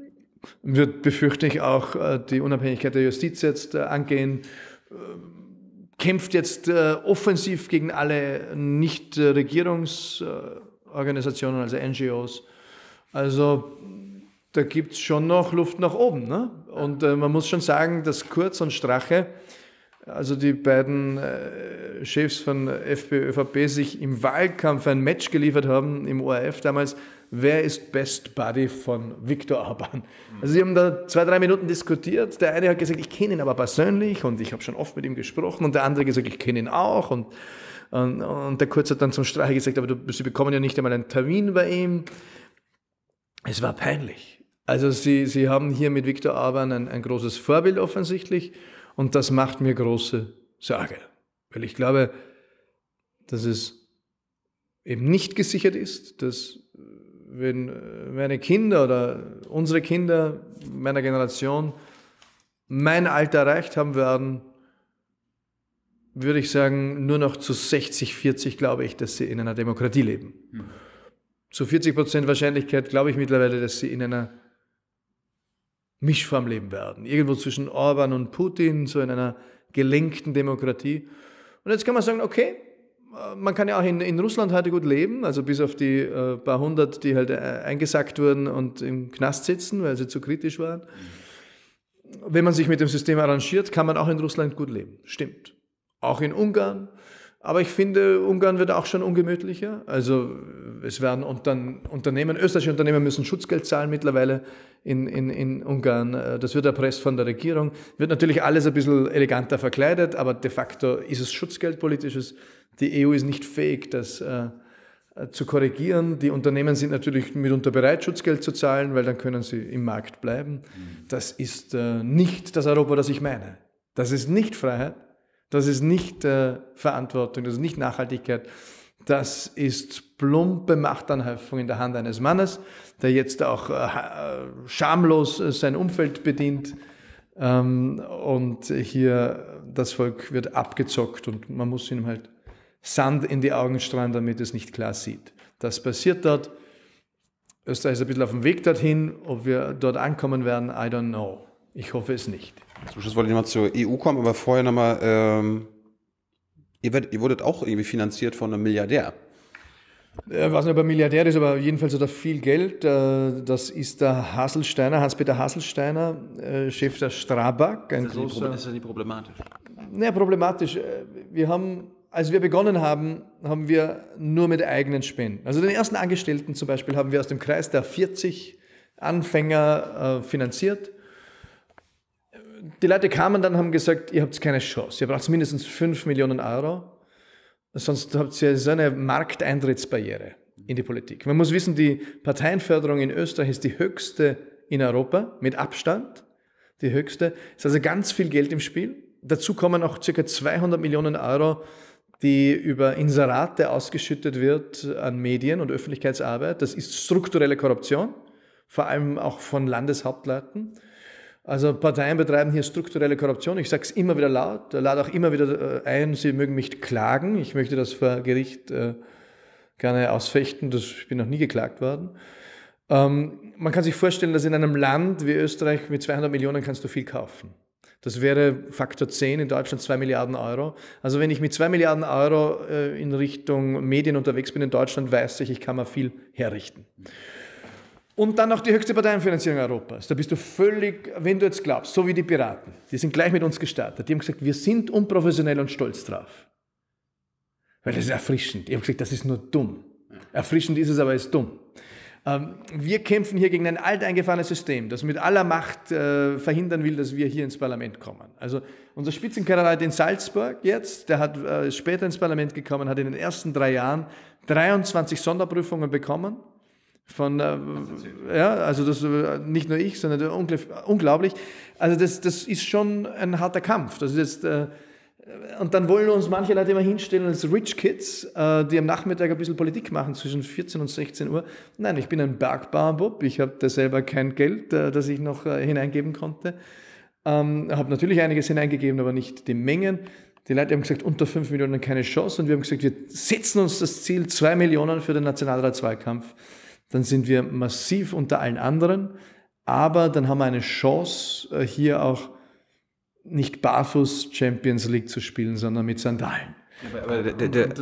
wird, befürchte ich, auch äh, die Unabhängigkeit der Justiz jetzt angehen. Ähm, kämpft jetzt offensiv gegen alle Nichtregierungsorganisationen, also NGOs. Also da gibt es schon noch Luft nach oben. Ne? Und man muss schon sagen, dass Kurz und Strache also die beiden äh, Chefs von FPÖ, ÖVP sich im Wahlkampf ein Match geliefert haben im ORF damals, wer ist Best Buddy von Viktor Orban? Mhm. Also sie haben da zwei, drei Minuten diskutiert. Der eine hat gesagt, ich kenne ihn aber persönlich und ich habe schon oft mit ihm gesprochen und der andere gesagt, ich kenne ihn auch und, und, und der Kurz hat dann zum Streich gesagt, aber du, sie bekommen ja nicht einmal einen Termin bei ihm. Es war peinlich. Also sie, sie haben hier mit Viktor Orban ein, ein großes Vorbild offensichtlich und das macht mir große Sorge, weil ich glaube, dass es eben nicht gesichert ist, dass äh, wenn äh, meine Kinder oder unsere Kinder meiner Generation mein Alter erreicht haben werden, würde ich sagen, nur noch zu 60, 40 glaube ich, dass sie in einer Demokratie leben. Hm. Zu 40 Prozent Wahrscheinlichkeit glaube ich mittlerweile, dass sie in einer Demokratie Mischform Leben werden. Irgendwo zwischen Orban und Putin, so in einer gelenkten Demokratie. Und jetzt kann man sagen, okay, äh, man kann ja auch in, in Russland heute gut leben, also bis auf die äh, paar hundert, die halt äh, eingesackt wurden und im Knast sitzen, weil sie zu kritisch waren. Wenn man sich mit dem System arrangiert, kann man auch in Russland gut leben. Stimmt. Auch in Ungarn. Aber ich finde, Ungarn wird auch schon ungemütlicher. Also es werden Unternehmen, österreichische Unternehmen müssen Schutzgeld zahlen mittlerweile in, in, in Ungarn. Äh, das wird erpresst von der Regierung. Wird natürlich alles ein bisschen eleganter verkleidet, aber de facto ist es schutzgeldpolitisches. Die EU ist nicht fähig, das äh, äh, zu korrigieren. Die Unternehmen sind natürlich mitunter bereit, Schutzgeld zu zahlen, weil dann können sie im Markt bleiben. Mhm. Das ist nicht das Europa, das ich meine. Das ist nicht Freiheit. Das ist nicht Verantwortung, das ist nicht Nachhaltigkeit, das ist plumpe Machtanhäufung in der Hand eines Mannes, der jetzt auch äh, äh, schamlos äh, sein Umfeld bedient. Ähm, und hier das Volk wird abgezockt und man muss ihm halt Sand in die Augen streuen, damit es nicht klar sieht. Das passiert dort. Österreich ist ein bisschen auf dem Weg dorthin. Ob wir dort ankommen werden, I don't know. Ich hoffe es nicht. Zum Schluss wollte ich mal zur EU kommen, aber vorher nochmal ähm, Ihr, werdet, ihr wurdet auch irgendwie finanziert von einem Milliardär. Ich äh, weiß nicht, ob er Milliardär ist, aber jedenfalls hat er viel Geld. Äh, das ist der Hasselsteiner, Hans-Peter Hasselsteiner, äh, Chef der Strabag. Ein ist, das großer, ist das nicht problematisch? Naja, problematisch. Wir haben, als wir begonnen haben, haben wir nur mit eigenen Spenden. Also den ersten Angestellten zum Beispiel haben wir aus dem Kreis der 40 Anfänger finanziert die Leute kamen dann und haben gesagt, ihr habt keine Chance. Ihr braucht mindestens 5 Millionen Euro, sonst habt ihr so eine Markteintrittsbarriere in die Politik. Man muss wissen, die Parteienförderung in Österreich ist die höchste in Europa, mit Abstand die höchste. Es ist also ganz viel Geld im Spiel. Dazu kommen auch ca. 200 Millionen Euro, die über Inserate ausgeschüttet wird an Medien und Öffentlichkeitsarbeit. Das ist strukturelle Korruption, vor allem auch von Landeshauptleuten. Also Parteien betreiben hier strukturelle Korruption. Ich sage es immer wieder laut, lade auch immer wieder äh, ein, sie mögen mich klagen. Ich möchte das vor Gericht äh, gerne ausfechten. Das, ich bin noch nie geklagt worden. Ähm, man kann sich vorstellen, dass in einem Land wie Österreich mit 200 Millionen kannst du viel kaufen. Das wäre Faktor 10 in Deutschland 2 Milliarden Euro. Also wenn ich mit 2 Milliarden Euro äh, in Richtung Medien unterwegs bin in Deutschland, weiß ich, ich kann mal viel herrichten. Und dann noch die höchste Parteienfinanzierung Europas. Da bist du völlig, wenn du jetzt glaubst, so wie die Piraten, die sind gleich mit uns gestartet. Die haben gesagt, wir sind unprofessionell und stolz drauf. Weil das ist erfrischend. Ich habe gesagt, das ist nur dumm. Erfrischend ist es, aber ist dumm. Ähm, wir kämpfen hier gegen ein alteingefahrenes System, das mit aller Macht äh, verhindern will, dass wir hier ins Parlament kommen. Also unser Spitzenkandidat in Salzburg jetzt, der hat äh, später ins Parlament gekommen, hat in den ersten drei Jahren 23 Sonderprüfungen bekommen, von der, ja, also das äh, nicht nur ich, sondern unglaublich. Also das, das ist schon ein harter Kampf. Das ist jetzt, äh, und dann wollen uns manche Leute immer hinstellen als Rich Kids, äh, die am Nachmittag ein bisschen Politik machen zwischen 14 und 16 Uhr. Nein, ich bin ein Bergbarbub, ich habe da selber kein Geld, das ich noch hineingeben konnte. Ähm, habe natürlich einiges hineingegeben, aber nicht die Mengen. Die Leute haben gesagt, unter 5 Millionen keine Chance. Und wir haben gesagt, wir setzen uns das Ziel 2 Millionen für den Nationalratswahlkampf dann sind wir massiv unter allen anderen, aber dann haben wir eine Chance, äh, hier auch nicht barfuß Champions League zu spielen, sondern mit Sandalen. Aber, aber der, der, der,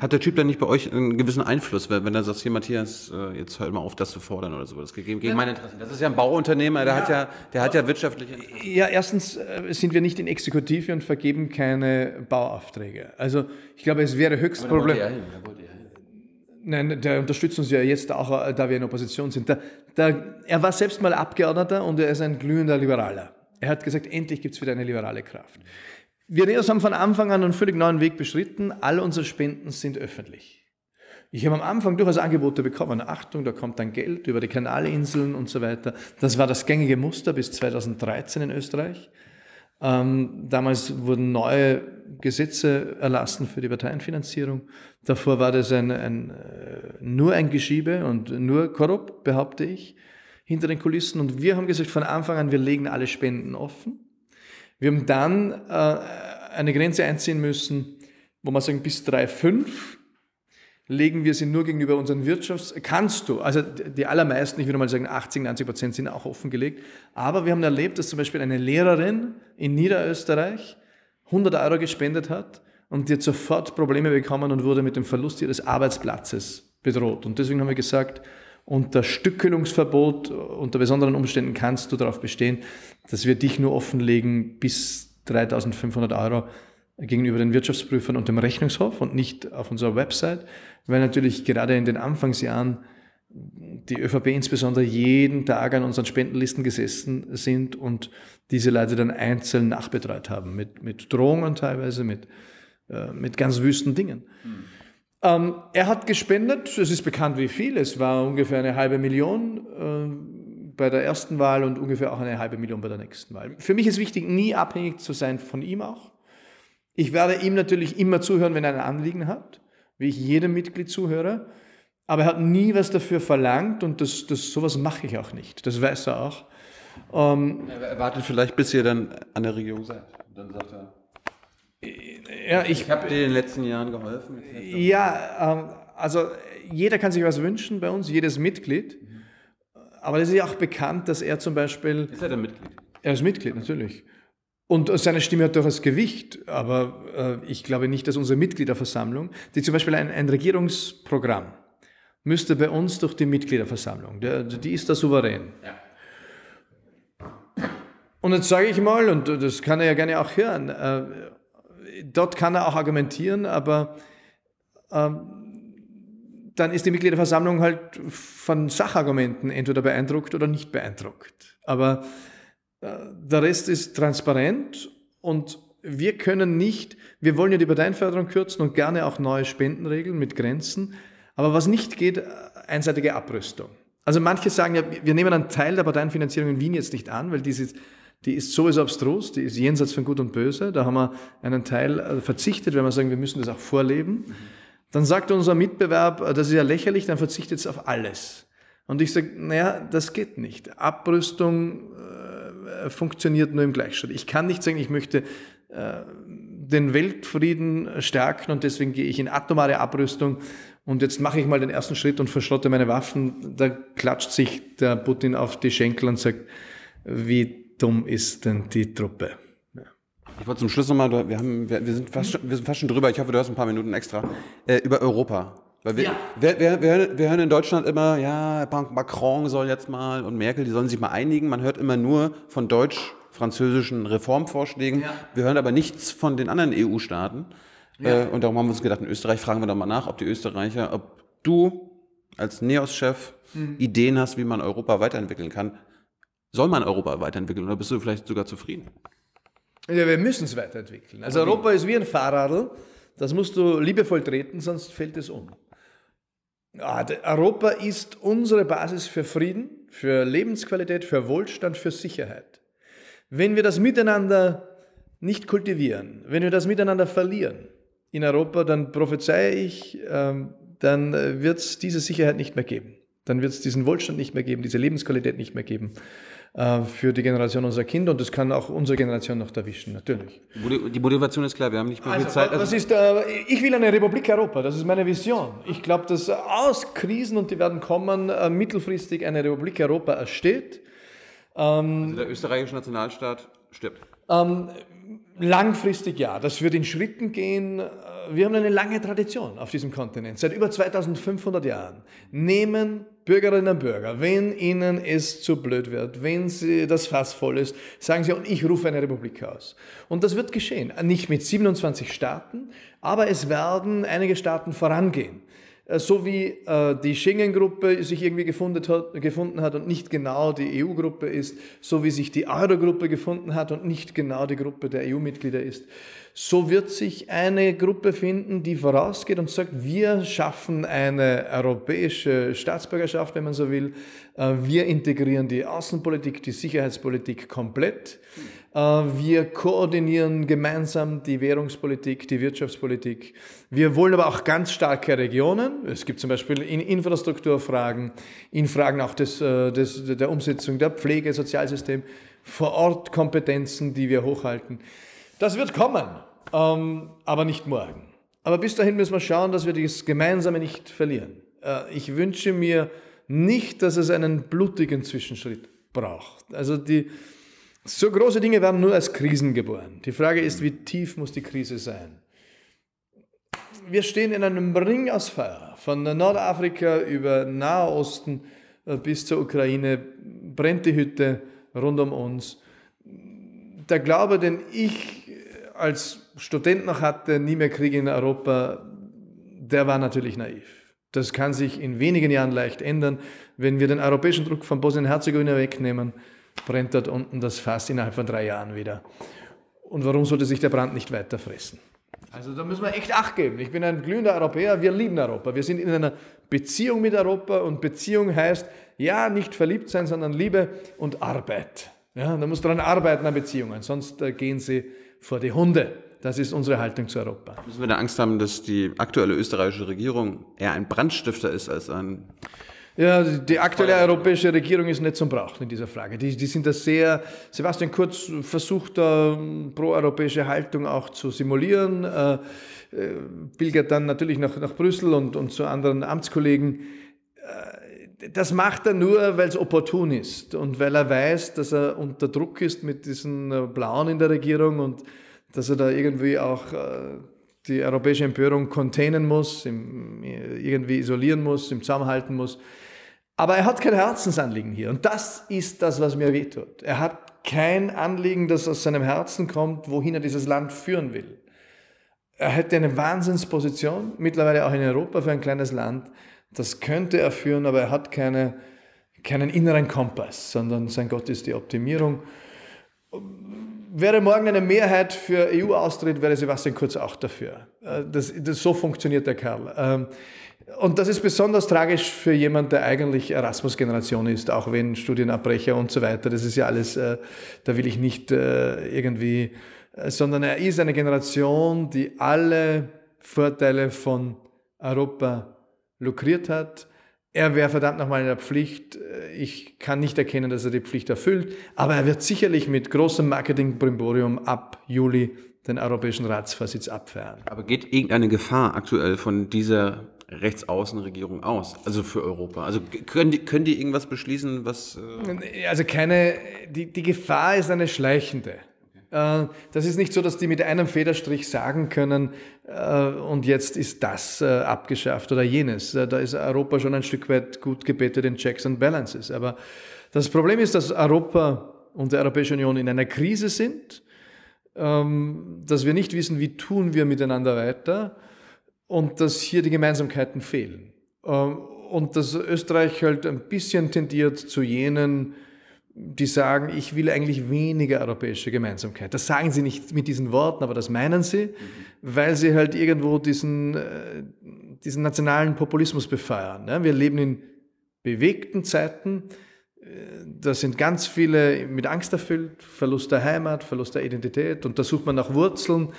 hat der Typ dann nicht bei euch einen gewissen Einfluss, wenn er sagt, hier Matthias, äh, jetzt hört mal auf, das zu fordern oder sowas, gegen, gegen meine Interessen. Das ist ja ein Bauunternehmer, der ja. hat ja, der hat ja wirtschaftliche Interessen. Ja, erstens äh, sind wir nicht in Exekutive und vergeben keine Bauaufträge. Also ich glaube, es wäre höchst Problem. Nein, der unterstützt uns ja jetzt auch, äh, da wir in Opposition sind. Der, der, er war selbst mal Abgeordneter und er ist ein glühender Liberaler. Er hat gesagt, endlich gibt es wieder eine liberale Kraft. Wir haben von Anfang an einen völlig neuen Weg beschritten. All unsere Spenden sind öffentlich. Ich habe am Anfang durchaus Angebote bekommen. Achtung, da kommt dann Geld über die Kanalinseln und so weiter. Das war das gängige Muster bis 2013 in Österreich. Ähm, damals wurden neue Gesetze erlassen für die Parteienfinanzierung. Davor war das ein, ein, äh, nur ein Geschiebe und nur korrupt, behaupte ich, hinter den Kulissen. Und wir haben gesagt von Anfang an, wir legen alle Spenden offen. Wir haben dann äh, eine Grenze einziehen müssen, wo man sagen, bis 3,5 legen wir sie nur gegenüber unseren Wirtschafts... Kannst du, also die allermeisten, ich würde mal sagen 80, 90 Prozent sind auch offengelegt, aber wir haben erlebt, dass zum Beispiel eine Lehrerin in Niederösterreich 100 Euro gespendet hat und die hat sofort Probleme bekommen und wurde mit dem Verlust ihres Arbeitsplatzes bedroht. Und deswegen haben wir gesagt, unter Stückelungsverbot, unter besonderen Umständen kannst du darauf bestehen, dass wir dich nur offenlegen bis 3500 Euro gegenüber den Wirtschaftsprüfern und dem Rechnungshof und nicht auf unserer Website, weil natürlich gerade in den Anfangsjahren die ÖVP insbesondere jeden Tag an unseren Spendenlisten gesessen sind und diese Leute dann einzeln nachbetreut haben, mit, mit Drohungen teilweise, mit, äh, mit ganz wüsten Dingen. Mhm. Ähm, er hat gespendet, es ist bekannt wie viel, es war ungefähr eine halbe Million. Äh, bei der ersten Wahl und ungefähr auch eine halbe Million bei der nächsten Wahl. Für mich ist wichtig, nie abhängig zu sein von ihm auch. Ich werde ihm natürlich immer zuhören, wenn er ein Anliegen hat, wie ich jedem Mitglied zuhöre. Aber er hat nie was dafür verlangt und das, das, sowas mache ich auch nicht. Das weiß er auch. Ähm, er wartet vielleicht, bis ihr dann an der Regierung seid. dann sagt er, ja, ich, ich habe dir in den letzten Jahren geholfen. Ja, ähm, also jeder kann sich was wünschen bei uns, jedes Mitglied. Mhm. Aber es ist ja auch bekannt, dass er zum Beispiel... Ist er denn Mitglied? Er ist Mitglied, natürlich. Und seine Stimme hat durchaus Gewicht, aber äh, ich glaube nicht, dass unsere Mitgliederversammlung, die zum Beispiel ein, ein Regierungsprogramm müsste bei uns durch die Mitgliederversammlung, der, die ist da souverän. Ja. Und jetzt sage ich mal, und das kann er ja gerne auch hören, äh, dort kann er auch argumentieren, aber äh, dann ist die Mitgliederversammlung halt von Sachargumenten entweder beeindruckt oder nicht beeindruckt. Aber der Rest ist transparent und wir können nicht, wir wollen ja die Parteienförderung kürzen und gerne auch neue Spendenregeln mit Grenzen. Aber was nicht geht, äh, einseitige Abrüstung. Also manche sagen ja, wir nehmen einen Teil der Parteienfinanzierung in Wien jetzt nicht an, weil die ist, die ist sowieso abstrus, die ist jenseits von Gut und Böse. Da haben wir einen Teil äh, verzichtet, wenn wir sagen, wir müssen das auch vorleben. Dann sagt unser Mitbewerb, äh, das ist ja lächerlich, dann verzichtet es auf alles. Und ich sage, naja, das geht nicht. Abrüstung äh, funktioniert nur im Gleichschritt. Ich kann nicht sagen, ich möchte äh, den Weltfrieden stärken und deswegen gehe ich in atomare Abrüstung und jetzt mache ich mal den ersten Schritt und verschrotte meine Waffen. Da klatscht sich der Putin auf die Schenkel und sagt, wie dumm ist denn die Truppe? Ich wollte zum Schluss nochmal, wir, wir, sind fast schon, wir sind fast schon drüber, ich hoffe, du hast ein paar Minuten extra, äh, über Europa. Weil wir, ja. wir, wir, wir, hören in Deutschland immer, ja, Macron soll jetzt mal und Merkel, die sollen sich mal einigen. Man hört immer nur von deutsch-französischen Reformvorschlägen. Ja. Wir hören aber nichts von den anderen EU-Staaten. Ja. Äh, und darum haben wir uns gedacht, in Österreich fragen wir doch mal nach, ob die Österreicher, ob du als NEOS-Chef mhm. Ideen hast, wie man Europa weiterentwickeln kann. Soll man Europa weiterentwickeln oder bist du vielleicht sogar zufrieden? Ja, wir müssen es weiterentwickeln. Also Europa ist wie ein Fahrradl. Das musst du liebevoll treten, sonst fällt es um. Europa ist unsere Basis für Frieden, für Lebensqualität, für Wohlstand, für Sicherheit. Wenn wir das miteinander nicht kultivieren, wenn wir das miteinander verlieren in Europa, dann prophezeie ich, ähm, dann äh, wird es diese Sicherheit nicht mehr geben. Dann wird es diesen Wohlstand nicht mehr geben, diese Lebensqualität nicht mehr geben. Äh, für die Generation unserer Kinder und das kann auch unsere Generation noch erwischen, natürlich. Die Motivation ist klar, wir haben nicht mehr viel also, Zeit. Also das ist, äh, ich will eine Republik Europa, das ist meine Vision. Ich glaube, dass aus Krisen, und die werden kommen, äh, mittelfristig eine Republik Europa entsteht. Ähm, also der österreichische Nationalstaat stirbt. Ähm, langfristig ja, das wird in Schritten gehen. Wir haben eine lange Tradition auf diesem Kontinent, seit über 2500 Jahren. Nehmen Bürgerinnen und Bürger, wenn ihnen es zu blöd wird, wenn sie das Fass voll ist, sagen sie, und ich rufe eine Republik aus. Und das wird geschehen. Nicht mit 27 Staaten, aber es werden einige Staaten vorangehen äh, so wie äh, die Schengen-Gruppe sich irgendwie hat, gefunden hat, und nicht genau die EU-Gruppe ist, so wie sich die Euro-Gruppe gefunden hat und nicht genau die Gruppe der EU-Mitglieder ist, so wird sich eine Gruppe finden, die vorausgeht und sagt, wir schaffen eine europäische Staatsbürgerschaft, wenn man so will. Äh, wir integrieren die Außenpolitik, die Sicherheitspolitik komplett. Äh, wir koordinieren gemeinsam die Währungspolitik, die Wirtschaftspolitik. Wir wollen aber auch ganz starke Regionen. Es gibt zum Beispiel in Infrastrukturfragen, in Fragen auch des, äh, des, der Umsetzung der Pflege, Sozialsystem, vor Ort Kompetenzen, die wir hochhalten. Das wird kommen, ähm, aber nicht morgen. Aber bis dahin müssen wir schauen, dass wir das Gemeinsame nicht verlieren. Äh, ich wünsche mir nicht, dass es einen blutigen Zwischenschritt braucht. Also die, so große Dinge werden nur als Krisen geboren. Die Frage ist, wie tief muss die Krise sein? Wir stehen in einem Ring aus Feuer. Von Nordafrika über Nahosten äh, bis zur Ukraine brennt die Hütte rund um uns. Der Glaube, den ich als Student noch hatte, nie mehr Krieg in Europa, der war natürlich naiv. Das kann sich in wenigen Jahren leicht ändern. Wenn wir den europäischen Druck von Bosnien-Herzegowina wegnehmen, brennt dort unten das Fass innerhalb von drei Jahren wieder. Und warum sollte sich der Brand nicht weiter fressen? Also da müssen wir echt Acht geben. Ich bin ein glühender Europäer, wir lieben Europa. Wir sind in einer Beziehung mit Europa und Beziehung heißt, ja, nicht verliebt sein, sondern Liebe und Arbeit. Ja, da muss daran arbeiten an Beziehungen, sonst äh, gehen sie vor die Hunde. Das ist unsere Haltung zu Europa. Müssen wir da Angst haben, dass die aktuelle österreichische Regierung eher ein Brandstifter ist als ein... Ja, die aktuelle europäische Regierung ist nicht zum Brauchen in dieser Frage. Die, die sind da sehr, Sebastian Kurz versucht da ähm, proeuropäische Haltung auch zu simulieren, äh, äh dann natürlich nach, nach Brüssel und, und zu anderen Amtskollegen. Äh, das macht er nur, weil es opportun ist und weil er weiß, dass er unter Druck ist mit diesen äh, Blauen in der Regierung und dass er da irgendwie auch äh, die europäische Empörung containen muss, äh, irgendwie isolieren muss, im Zusammenhalten muss. Aber er hat kein Herzensanliegen hier und das ist das, was mir wehtut. Er hat kein Anliegen, das aus seinem Herzen kommt, wohin er dieses Land führen will. Er hätte eine Wahnsinnsposition, mittlerweile auch in Europa für ein kleines Land das könnte er führen, aber er hat keine, keinen inneren Kompass, sondern sein Gott ist die Optimierung. Wäre morgen eine Mehrheit für EU-Austritt, wäre Sebastian Kurz auch dafür. Äh, das, das, so funktioniert der Kerl. Ähm, und das ist besonders tragisch für jemand, der eigentlich Erasmus-Generation ist, auch wenn Studienabbrecher und so weiter. Das ist ja alles, äh, da will ich nicht äh, irgendwie, sondern er ist eine Generation, die alle Vorteile von Europa lukriert hat. Er wäre verdammt nochmal in der Pflicht. Äh, ich kann nicht erkennen, dass er die Pflicht erfüllt, aber er wird sicherlich mit großem Marketing-Brimborium ab Juli den Europäischen Ratsvorsitz abwehren. Aber geht irgendeine Gefahr aktuell von dieser Rechtsaußenregierung aus, also für Europa? Also können die, können die irgendwas beschließen, was. Äh also keine, die, die Gefahr ist eine schleichende. Äh, das ist nicht so, dass die mit einem Federstrich sagen können, äh, und jetzt ist das äh, abgeschafft oder jenes. Da ist Europa schon ein Stück weit gut gebetet in Checks and Balances. Aber das Problem ist, dass Europa und die Europäische Union in einer Krise sind, ähm, dass wir nicht wissen, wie tun wir miteinander weiter und dass hier die Gemeinsamkeiten fehlen. Ähm, und dass Österreich halt ein bisschen tendiert zu jenen die sagen, ich will eigentlich weniger europäische Gemeinsamkeit. Das sagen sie nicht mit diesen Worten, aber das meinen sie, weil sie halt irgendwo diesen, äh, diesen nationalen Populismus befeuern. Ne? Wir leben in bewegten Zeiten. Äh, da sind ganz viele mit Angst erfüllt, Verlust der Heimat, Verlust der Identität und da sucht man nach Wurzeln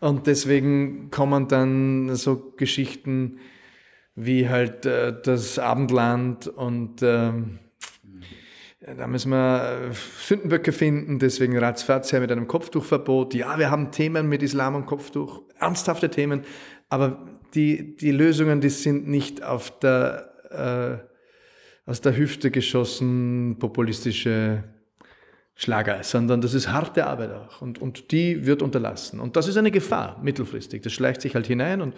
und deswegen kommen dann so Geschichten wie halt äh, das Abendland und ähm, da müssen wir äh, Sündenböcke finden, deswegen ratzfatz her mit einem Kopftuchverbot. Ja, wir haben Themen mit Islam und Kopftuch, ernsthafte Themen, aber die, die Lösungen, die sind nicht auf der, äh, aus der Hüfte geschossen, populistische Schlager, sondern das ist harte Arbeit auch und, und die wird unterlassen. Und das ist eine Gefahr mittelfristig. Das schleicht sich halt hinein und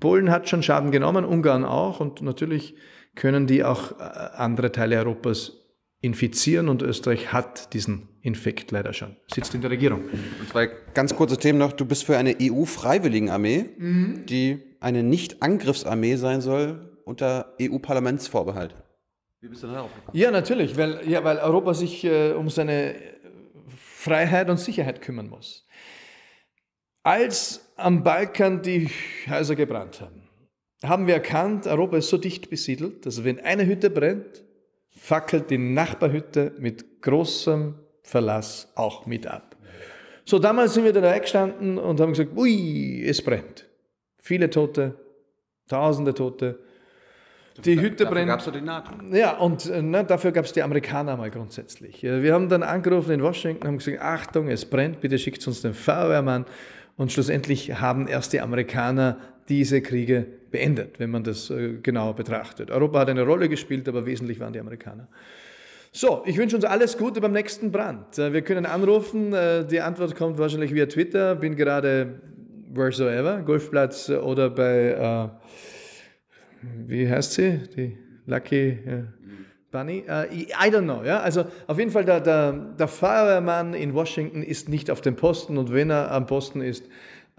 Polen hat schon Schaden genommen, Ungarn auch und natürlich können die auch äh, andere Teile Europas infizieren und Österreich hat diesen Infekt leider schon. Sitzt in der Regierung. Und zwei ganz kurze Themen noch. Du bist für eine EU-Freiwilligenarmee, mhm. die eine Nicht-Angriffsarmee sein soll unter EU-Parlamentsvorbehalt. Wie bist du darauf gekommen? Ja, natürlich, weil, ja, weil Europa sich äh, um seine Freiheit und Sicherheit kümmern muss. Als am Balkan die Häuser gebrannt haben, haben wir erkannt, Europa ist so dicht besiedelt, dass wenn eine Hütte brennt, fackelt die Nachbarhütte mit großem Verlass auch mit ab. So, damals sind wir da gestanden und haben gesagt, ui, es brennt. Viele Tote, tausende Tote. Die da, Hütte brennt. Dafür gab es die NATO. Ja, und ne, dafür gab es die Amerikaner mal grundsätzlich. Wir haben dann angerufen in Washington, und haben gesagt, Achtung, es brennt, bitte schickt uns den Feuerwehrmann. Und schlussendlich haben erst die Amerikaner diese Kriege beendet, wenn man das genau betrachtet. Europa hat eine Rolle gespielt, aber wesentlich waren die Amerikaner. So, ich wünsche uns alles Gute beim nächsten Brand. Äh, wir können anrufen, äh, die Antwort kommt wahrscheinlich via Twitter. Bin gerade wheresoever, Golfplatz oder bei, wie heißt sie? Die Lucky. Bunny? I don't know. Also auf jeden Fall, der, der, der Feuerwehrmann in Washington ist nicht auf dem Posten und wenn er am Posten ist,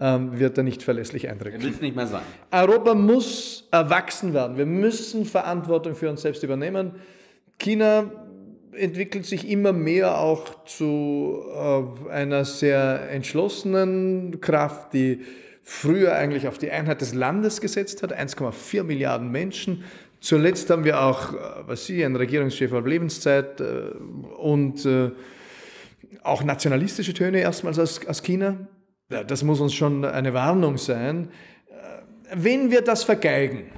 ähm, wird er nicht verlässlich eintreten. Wird es nicht mehr sagen. Europa muss erwachsen werden. Wir müssen Verantwortung für uns selbst übernehmen. China entwickelt sich immer mehr auch zu äh, einer sehr entschlossenen Kraft, die früher eigentlich auf die Einheit des Landes gesetzt hat, 1,4 Milliarden Menschen. Zuletzt haben wir auch, äh, was Sie, einen Regierungschef auf Lebenszeit äh, und äh, auch nationalistische Töne erstmals aus, aus China das muss uns schon eine Warnung sein, äh, wenn wir das vergeigen.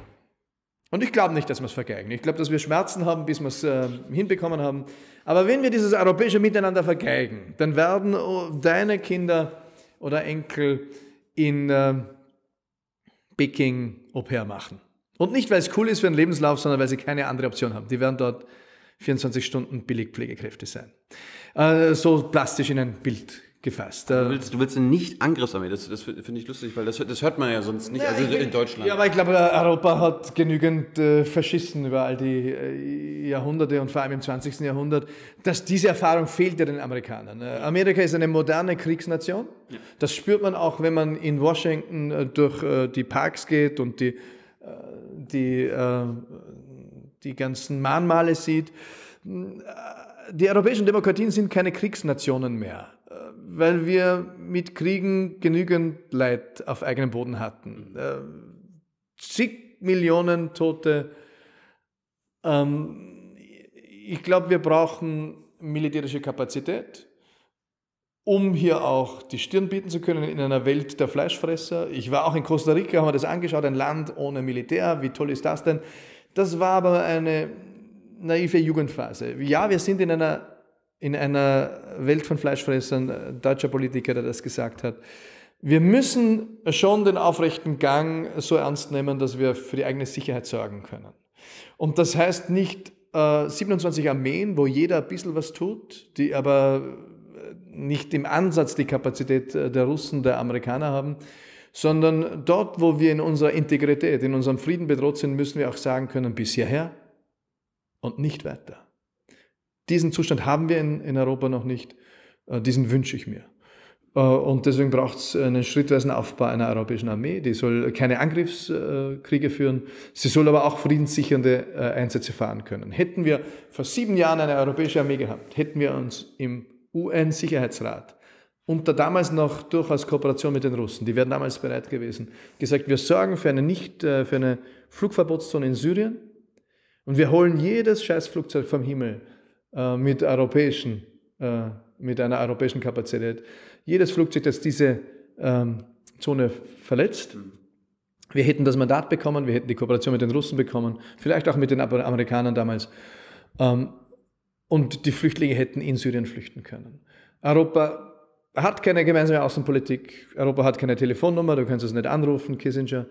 Und ich glaube nicht, dass wir es vergeigen. Ich glaube, dass wir Schmerzen haben, bis wir es äh, hinbekommen haben. Aber wenn wir dieses europäische Miteinander vergeigen, dann werden oh, deine Kinder oder Enkel in äh, Peking Au pair machen. Und nicht, weil es cool ist für einen Lebenslauf, sondern weil sie keine andere Option haben. Die werden dort 24 Stunden Billigpflegekräfte sein. Äh, so plastisch in ein Bild gefasst. Du willst, du willst eine Nicht-Angriffsarmee, das, das finde ich lustig, weil das, das hört man ja sonst nicht, ja, also in will, Deutschland. Ja, aber ich glaube, Europa hat genügend äh, verschissen über all die äh, Jahrhunderte und vor allem im 20. Jahrhundert, dass diese Erfahrung fehlt ja den Amerikanern. Äh, Amerika ist eine moderne Kriegsnation. Ja. Das spürt man auch, wenn man in Washington äh, durch äh, die Parks geht und die, äh, die, die ganzen Mahnmale sieht. Die europäischen Demokratien sind keine Kriegsnationen mehr weil wir mit Kriegen genügend Leid auf eigenem Boden hatten. Äh, zig Millionen Tote. Ähm, ich glaube, wir brauchen militärische Kapazität, um hier auch die Stirn bieten zu können in einer Welt der Fleischfresser. Ich war auch in Costa Rica, haben wir das angeschaut, ein Land ohne Militär, wie toll ist das denn? Das war aber eine naive Jugendphase. Ja, wir sind in einer in einer Welt von Fleischfressern, äh, deutscher Politiker, der das gesagt hat. Wir müssen schon den aufrechten Gang so ernst nehmen, dass wir für die eigene Sicherheit sorgen können. Und das heißt nicht äh, 27 Armeen, wo jeder ein bisschen was tut, die aber äh, nicht im Ansatz die Kapazität äh, der Russen, der Amerikaner haben, sondern dort, wo wir in unserer Integrität, in unserem Frieden bedroht sind, müssen wir auch sagen können, bis hierher und nicht weiter diesen Zustand haben wir in, in Europa noch nicht. Äh, diesen wünsche ich mir. Äh, und deswegen braucht es einen schrittweisen Aufbau einer europäischen Armee. Die soll keine Angriffskriege führen. Sie soll aber auch friedenssichernde äh, Einsätze fahren können. Hätten wir vor sieben Jahren eine europäische Armee gehabt, hätten wir uns im UN-Sicherheitsrat unter damals noch durchaus Kooperation mit den Russen, die wären damals bereit gewesen, gesagt, wir sorgen für eine, nicht, für eine Flugverbotszone in Syrien und wir holen jedes Scheißflugzeug vom Himmel, äh, mit, europäischen, äh, mit einer europäischen Kapazität. Jedes Flugzeug, das diese ähm, Zone verletzt, mhm. wir hätten das Mandat bekommen, wir hätten die Kooperation mit den Russen bekommen, vielleicht auch mit den Amerikanern damals. Ähm, und die Flüchtlinge hätten in Syrien flüchten können. Europa hat keine gemeinsame Außenpolitik. Europa hat keine Telefonnummer, du kannst es nicht anrufen, Kissinger.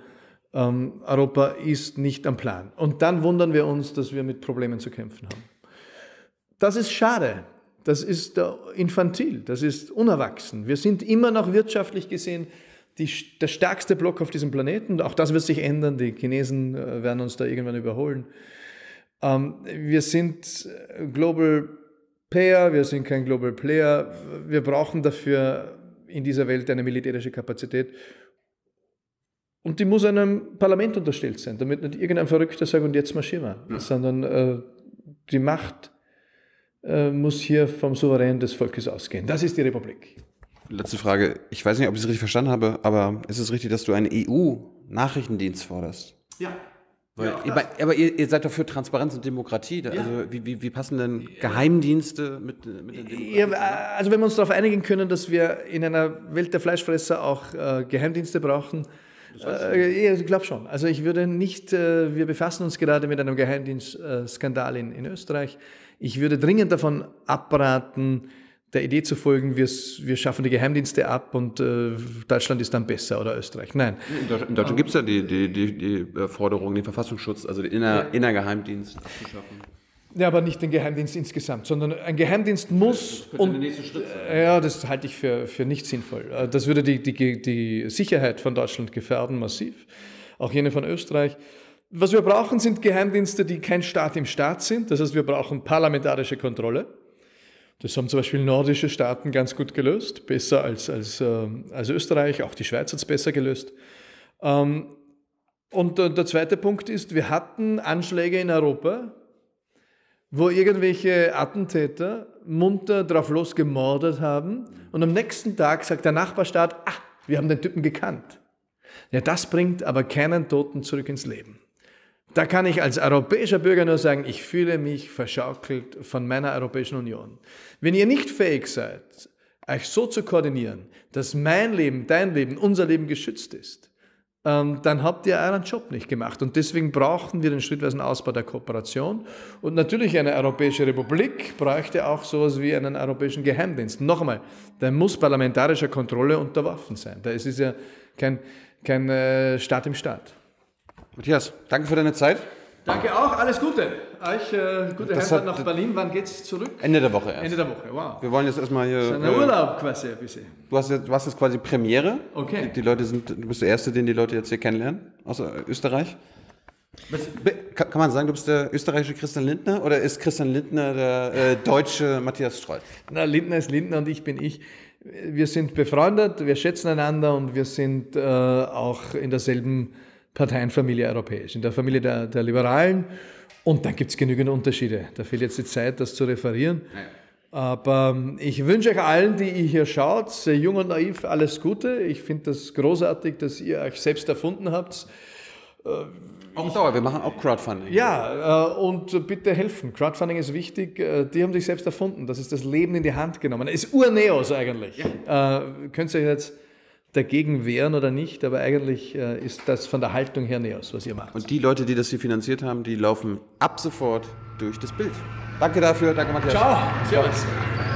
Ähm, Europa ist nicht am Plan. Und dann wundern wir uns, dass wir mit Problemen zu kämpfen haben. Das ist schade. Das ist äh, infantil. Das ist unerwachsen. Wir sind immer noch wirtschaftlich gesehen die, der stärkste Block auf diesem Planeten. Auch das wird sich ändern. Die Chinesen äh, werden uns da irgendwann überholen. Ähm, wir sind äh, Global Payer. wir sind kein Global Player. Wir brauchen dafür in dieser Welt eine militärische Kapazität. Und die muss einem Parlament unterstellt sein, damit nicht irgendein Verrückter sagt, und jetzt marschieren wir, ja. sondern äh, die Macht äh, muss hier vom Souverän des Volkes ausgehen. Das ist die Republik. Letzte Frage. Ich weiß nicht, ob ich es richtig verstanden habe, aber ist es richtig, dass du einen EU-Nachrichtendienst forderst? Ja. Weil, ja aber, aber ihr, ihr, seid doch für Transparenz und Demokratie. ja. Also wie, wie, wie, passen denn Geheimdienste mit, mit der Demokratie? Ja, also wenn wir uns darauf einigen können, dass wir in einer Welt der Fleischfresser auch äh, Geheimdienste brauchen, äh, ich glaube schon. Also ich würde nicht, äh, wir befassen uns gerade mit einem Geheimdienstskandal äh, in, in Österreich. Ich würde dringend davon abraten, der Idee zu folgen, wir, wir schaffen die Geheimdienste ab und äh, Deutschland ist dann besser oder Österreich. Nein. In Deutschland, Deutschland ähm, gibt es ja die, die, die, die Forderung, den Verfassungsschutz, also den Inner, ja. Innergeheimdienst abzuschaffen. Ja, aber nicht den Geheimdienst insgesamt, sondern ein Geheimdienst muss. Das und, der nächste Schritt sein. Äh, ja, das halte ich für, für nicht sinnvoll. Äh, das würde die, die, die Sicherheit von Deutschland gefährden, massiv. Auch jene von Österreich. Was wir brauchen, sind Geheimdienste, die kein Staat im Staat sind. Das heißt, wir brauchen parlamentarische Kontrolle. Das haben zum Beispiel nordische Staaten ganz gut gelöst, besser als, als, ähm, als Österreich. Auch die Schweiz hat es besser gelöst. Ähm, und äh, der zweite Punkt ist, wir hatten Anschläge in Europa, wo irgendwelche Attentäter munter drauf losgemordet haben und am nächsten Tag sagt der Nachbarstaat, ach, wir haben den Typen gekannt. Ja, das bringt aber keinen Toten zurück ins Leben. Da kann ich als europäischer Bürger nur sagen, ich fühle mich verschaukelt von meiner Europäischen Union. Wenn ihr nicht fähig seid, euch so zu koordinieren, dass mein Leben, dein Leben, unser Leben geschützt ist, ähm, dann habt ihr euren Job nicht gemacht. Und deswegen brauchten wir den schrittweisen Ausbau der Kooperation. Und natürlich eine Europäische Republik bräuchte auch sowas wie einen europäischen Geheimdienst. Noch einmal, der muss parlamentarischer Kontrolle unterworfen sein. Da ist es ja kein, kein äh, Staat im Staat. Matthias, danke für deine Zeit. Danke auch, alles Gute. Euch äh, gute Heimfahrt nach Berlin. Wann geht's zurück? Ende der Woche erst. Ende der Woche, wow. Wir wollen jetzt erstmal hier. Das ist ein äh, Urlaub quasi ein bisschen. Du hast, jetzt, du hast jetzt quasi Premiere. Okay. Die, die, Leute sind, du bist der Erste, den die Leute jetzt hier kennenlernen, aus äh, Österreich. Was? Kann man sagen, du bist der österreichische Christian Lindner oder ist Christian Lindner der äh, deutsche Matthias Streut? Na, Lindner ist Lindner und ich bin ich. Wir sind befreundet, wir schätzen einander und wir sind äh, auch in derselben Parteienfamilie europäisch, in der Familie der, der Liberalen. Und dann gibt es genügend Unterschiede. Da fehlt jetzt die Zeit, das zu referieren. Aber ähm, ich wünsche euch allen, die ihr hier schaut, sehr jung und naiv, alles Gute. Ich finde das großartig, dass ihr euch selbst erfunden habt. Äh, auch dauer, wir machen auch Crowdfunding. Ja, äh, und bitte helfen. Crowdfunding ist wichtig. Äh, die haben sich selbst erfunden. Das ist das Leben in die Hand genommen. Das ist Urneos eigentlich. Ja. Könnt ihr jetzt dagegen wehren oder nicht, aber eigentlich äh, ist das von der Haltung her Neos, was ihr macht. Und die Leute, die das hier finanziert haben, die laufen ab sofort durch das Bild. Danke dafür, danke Matthias. Ciao, servus.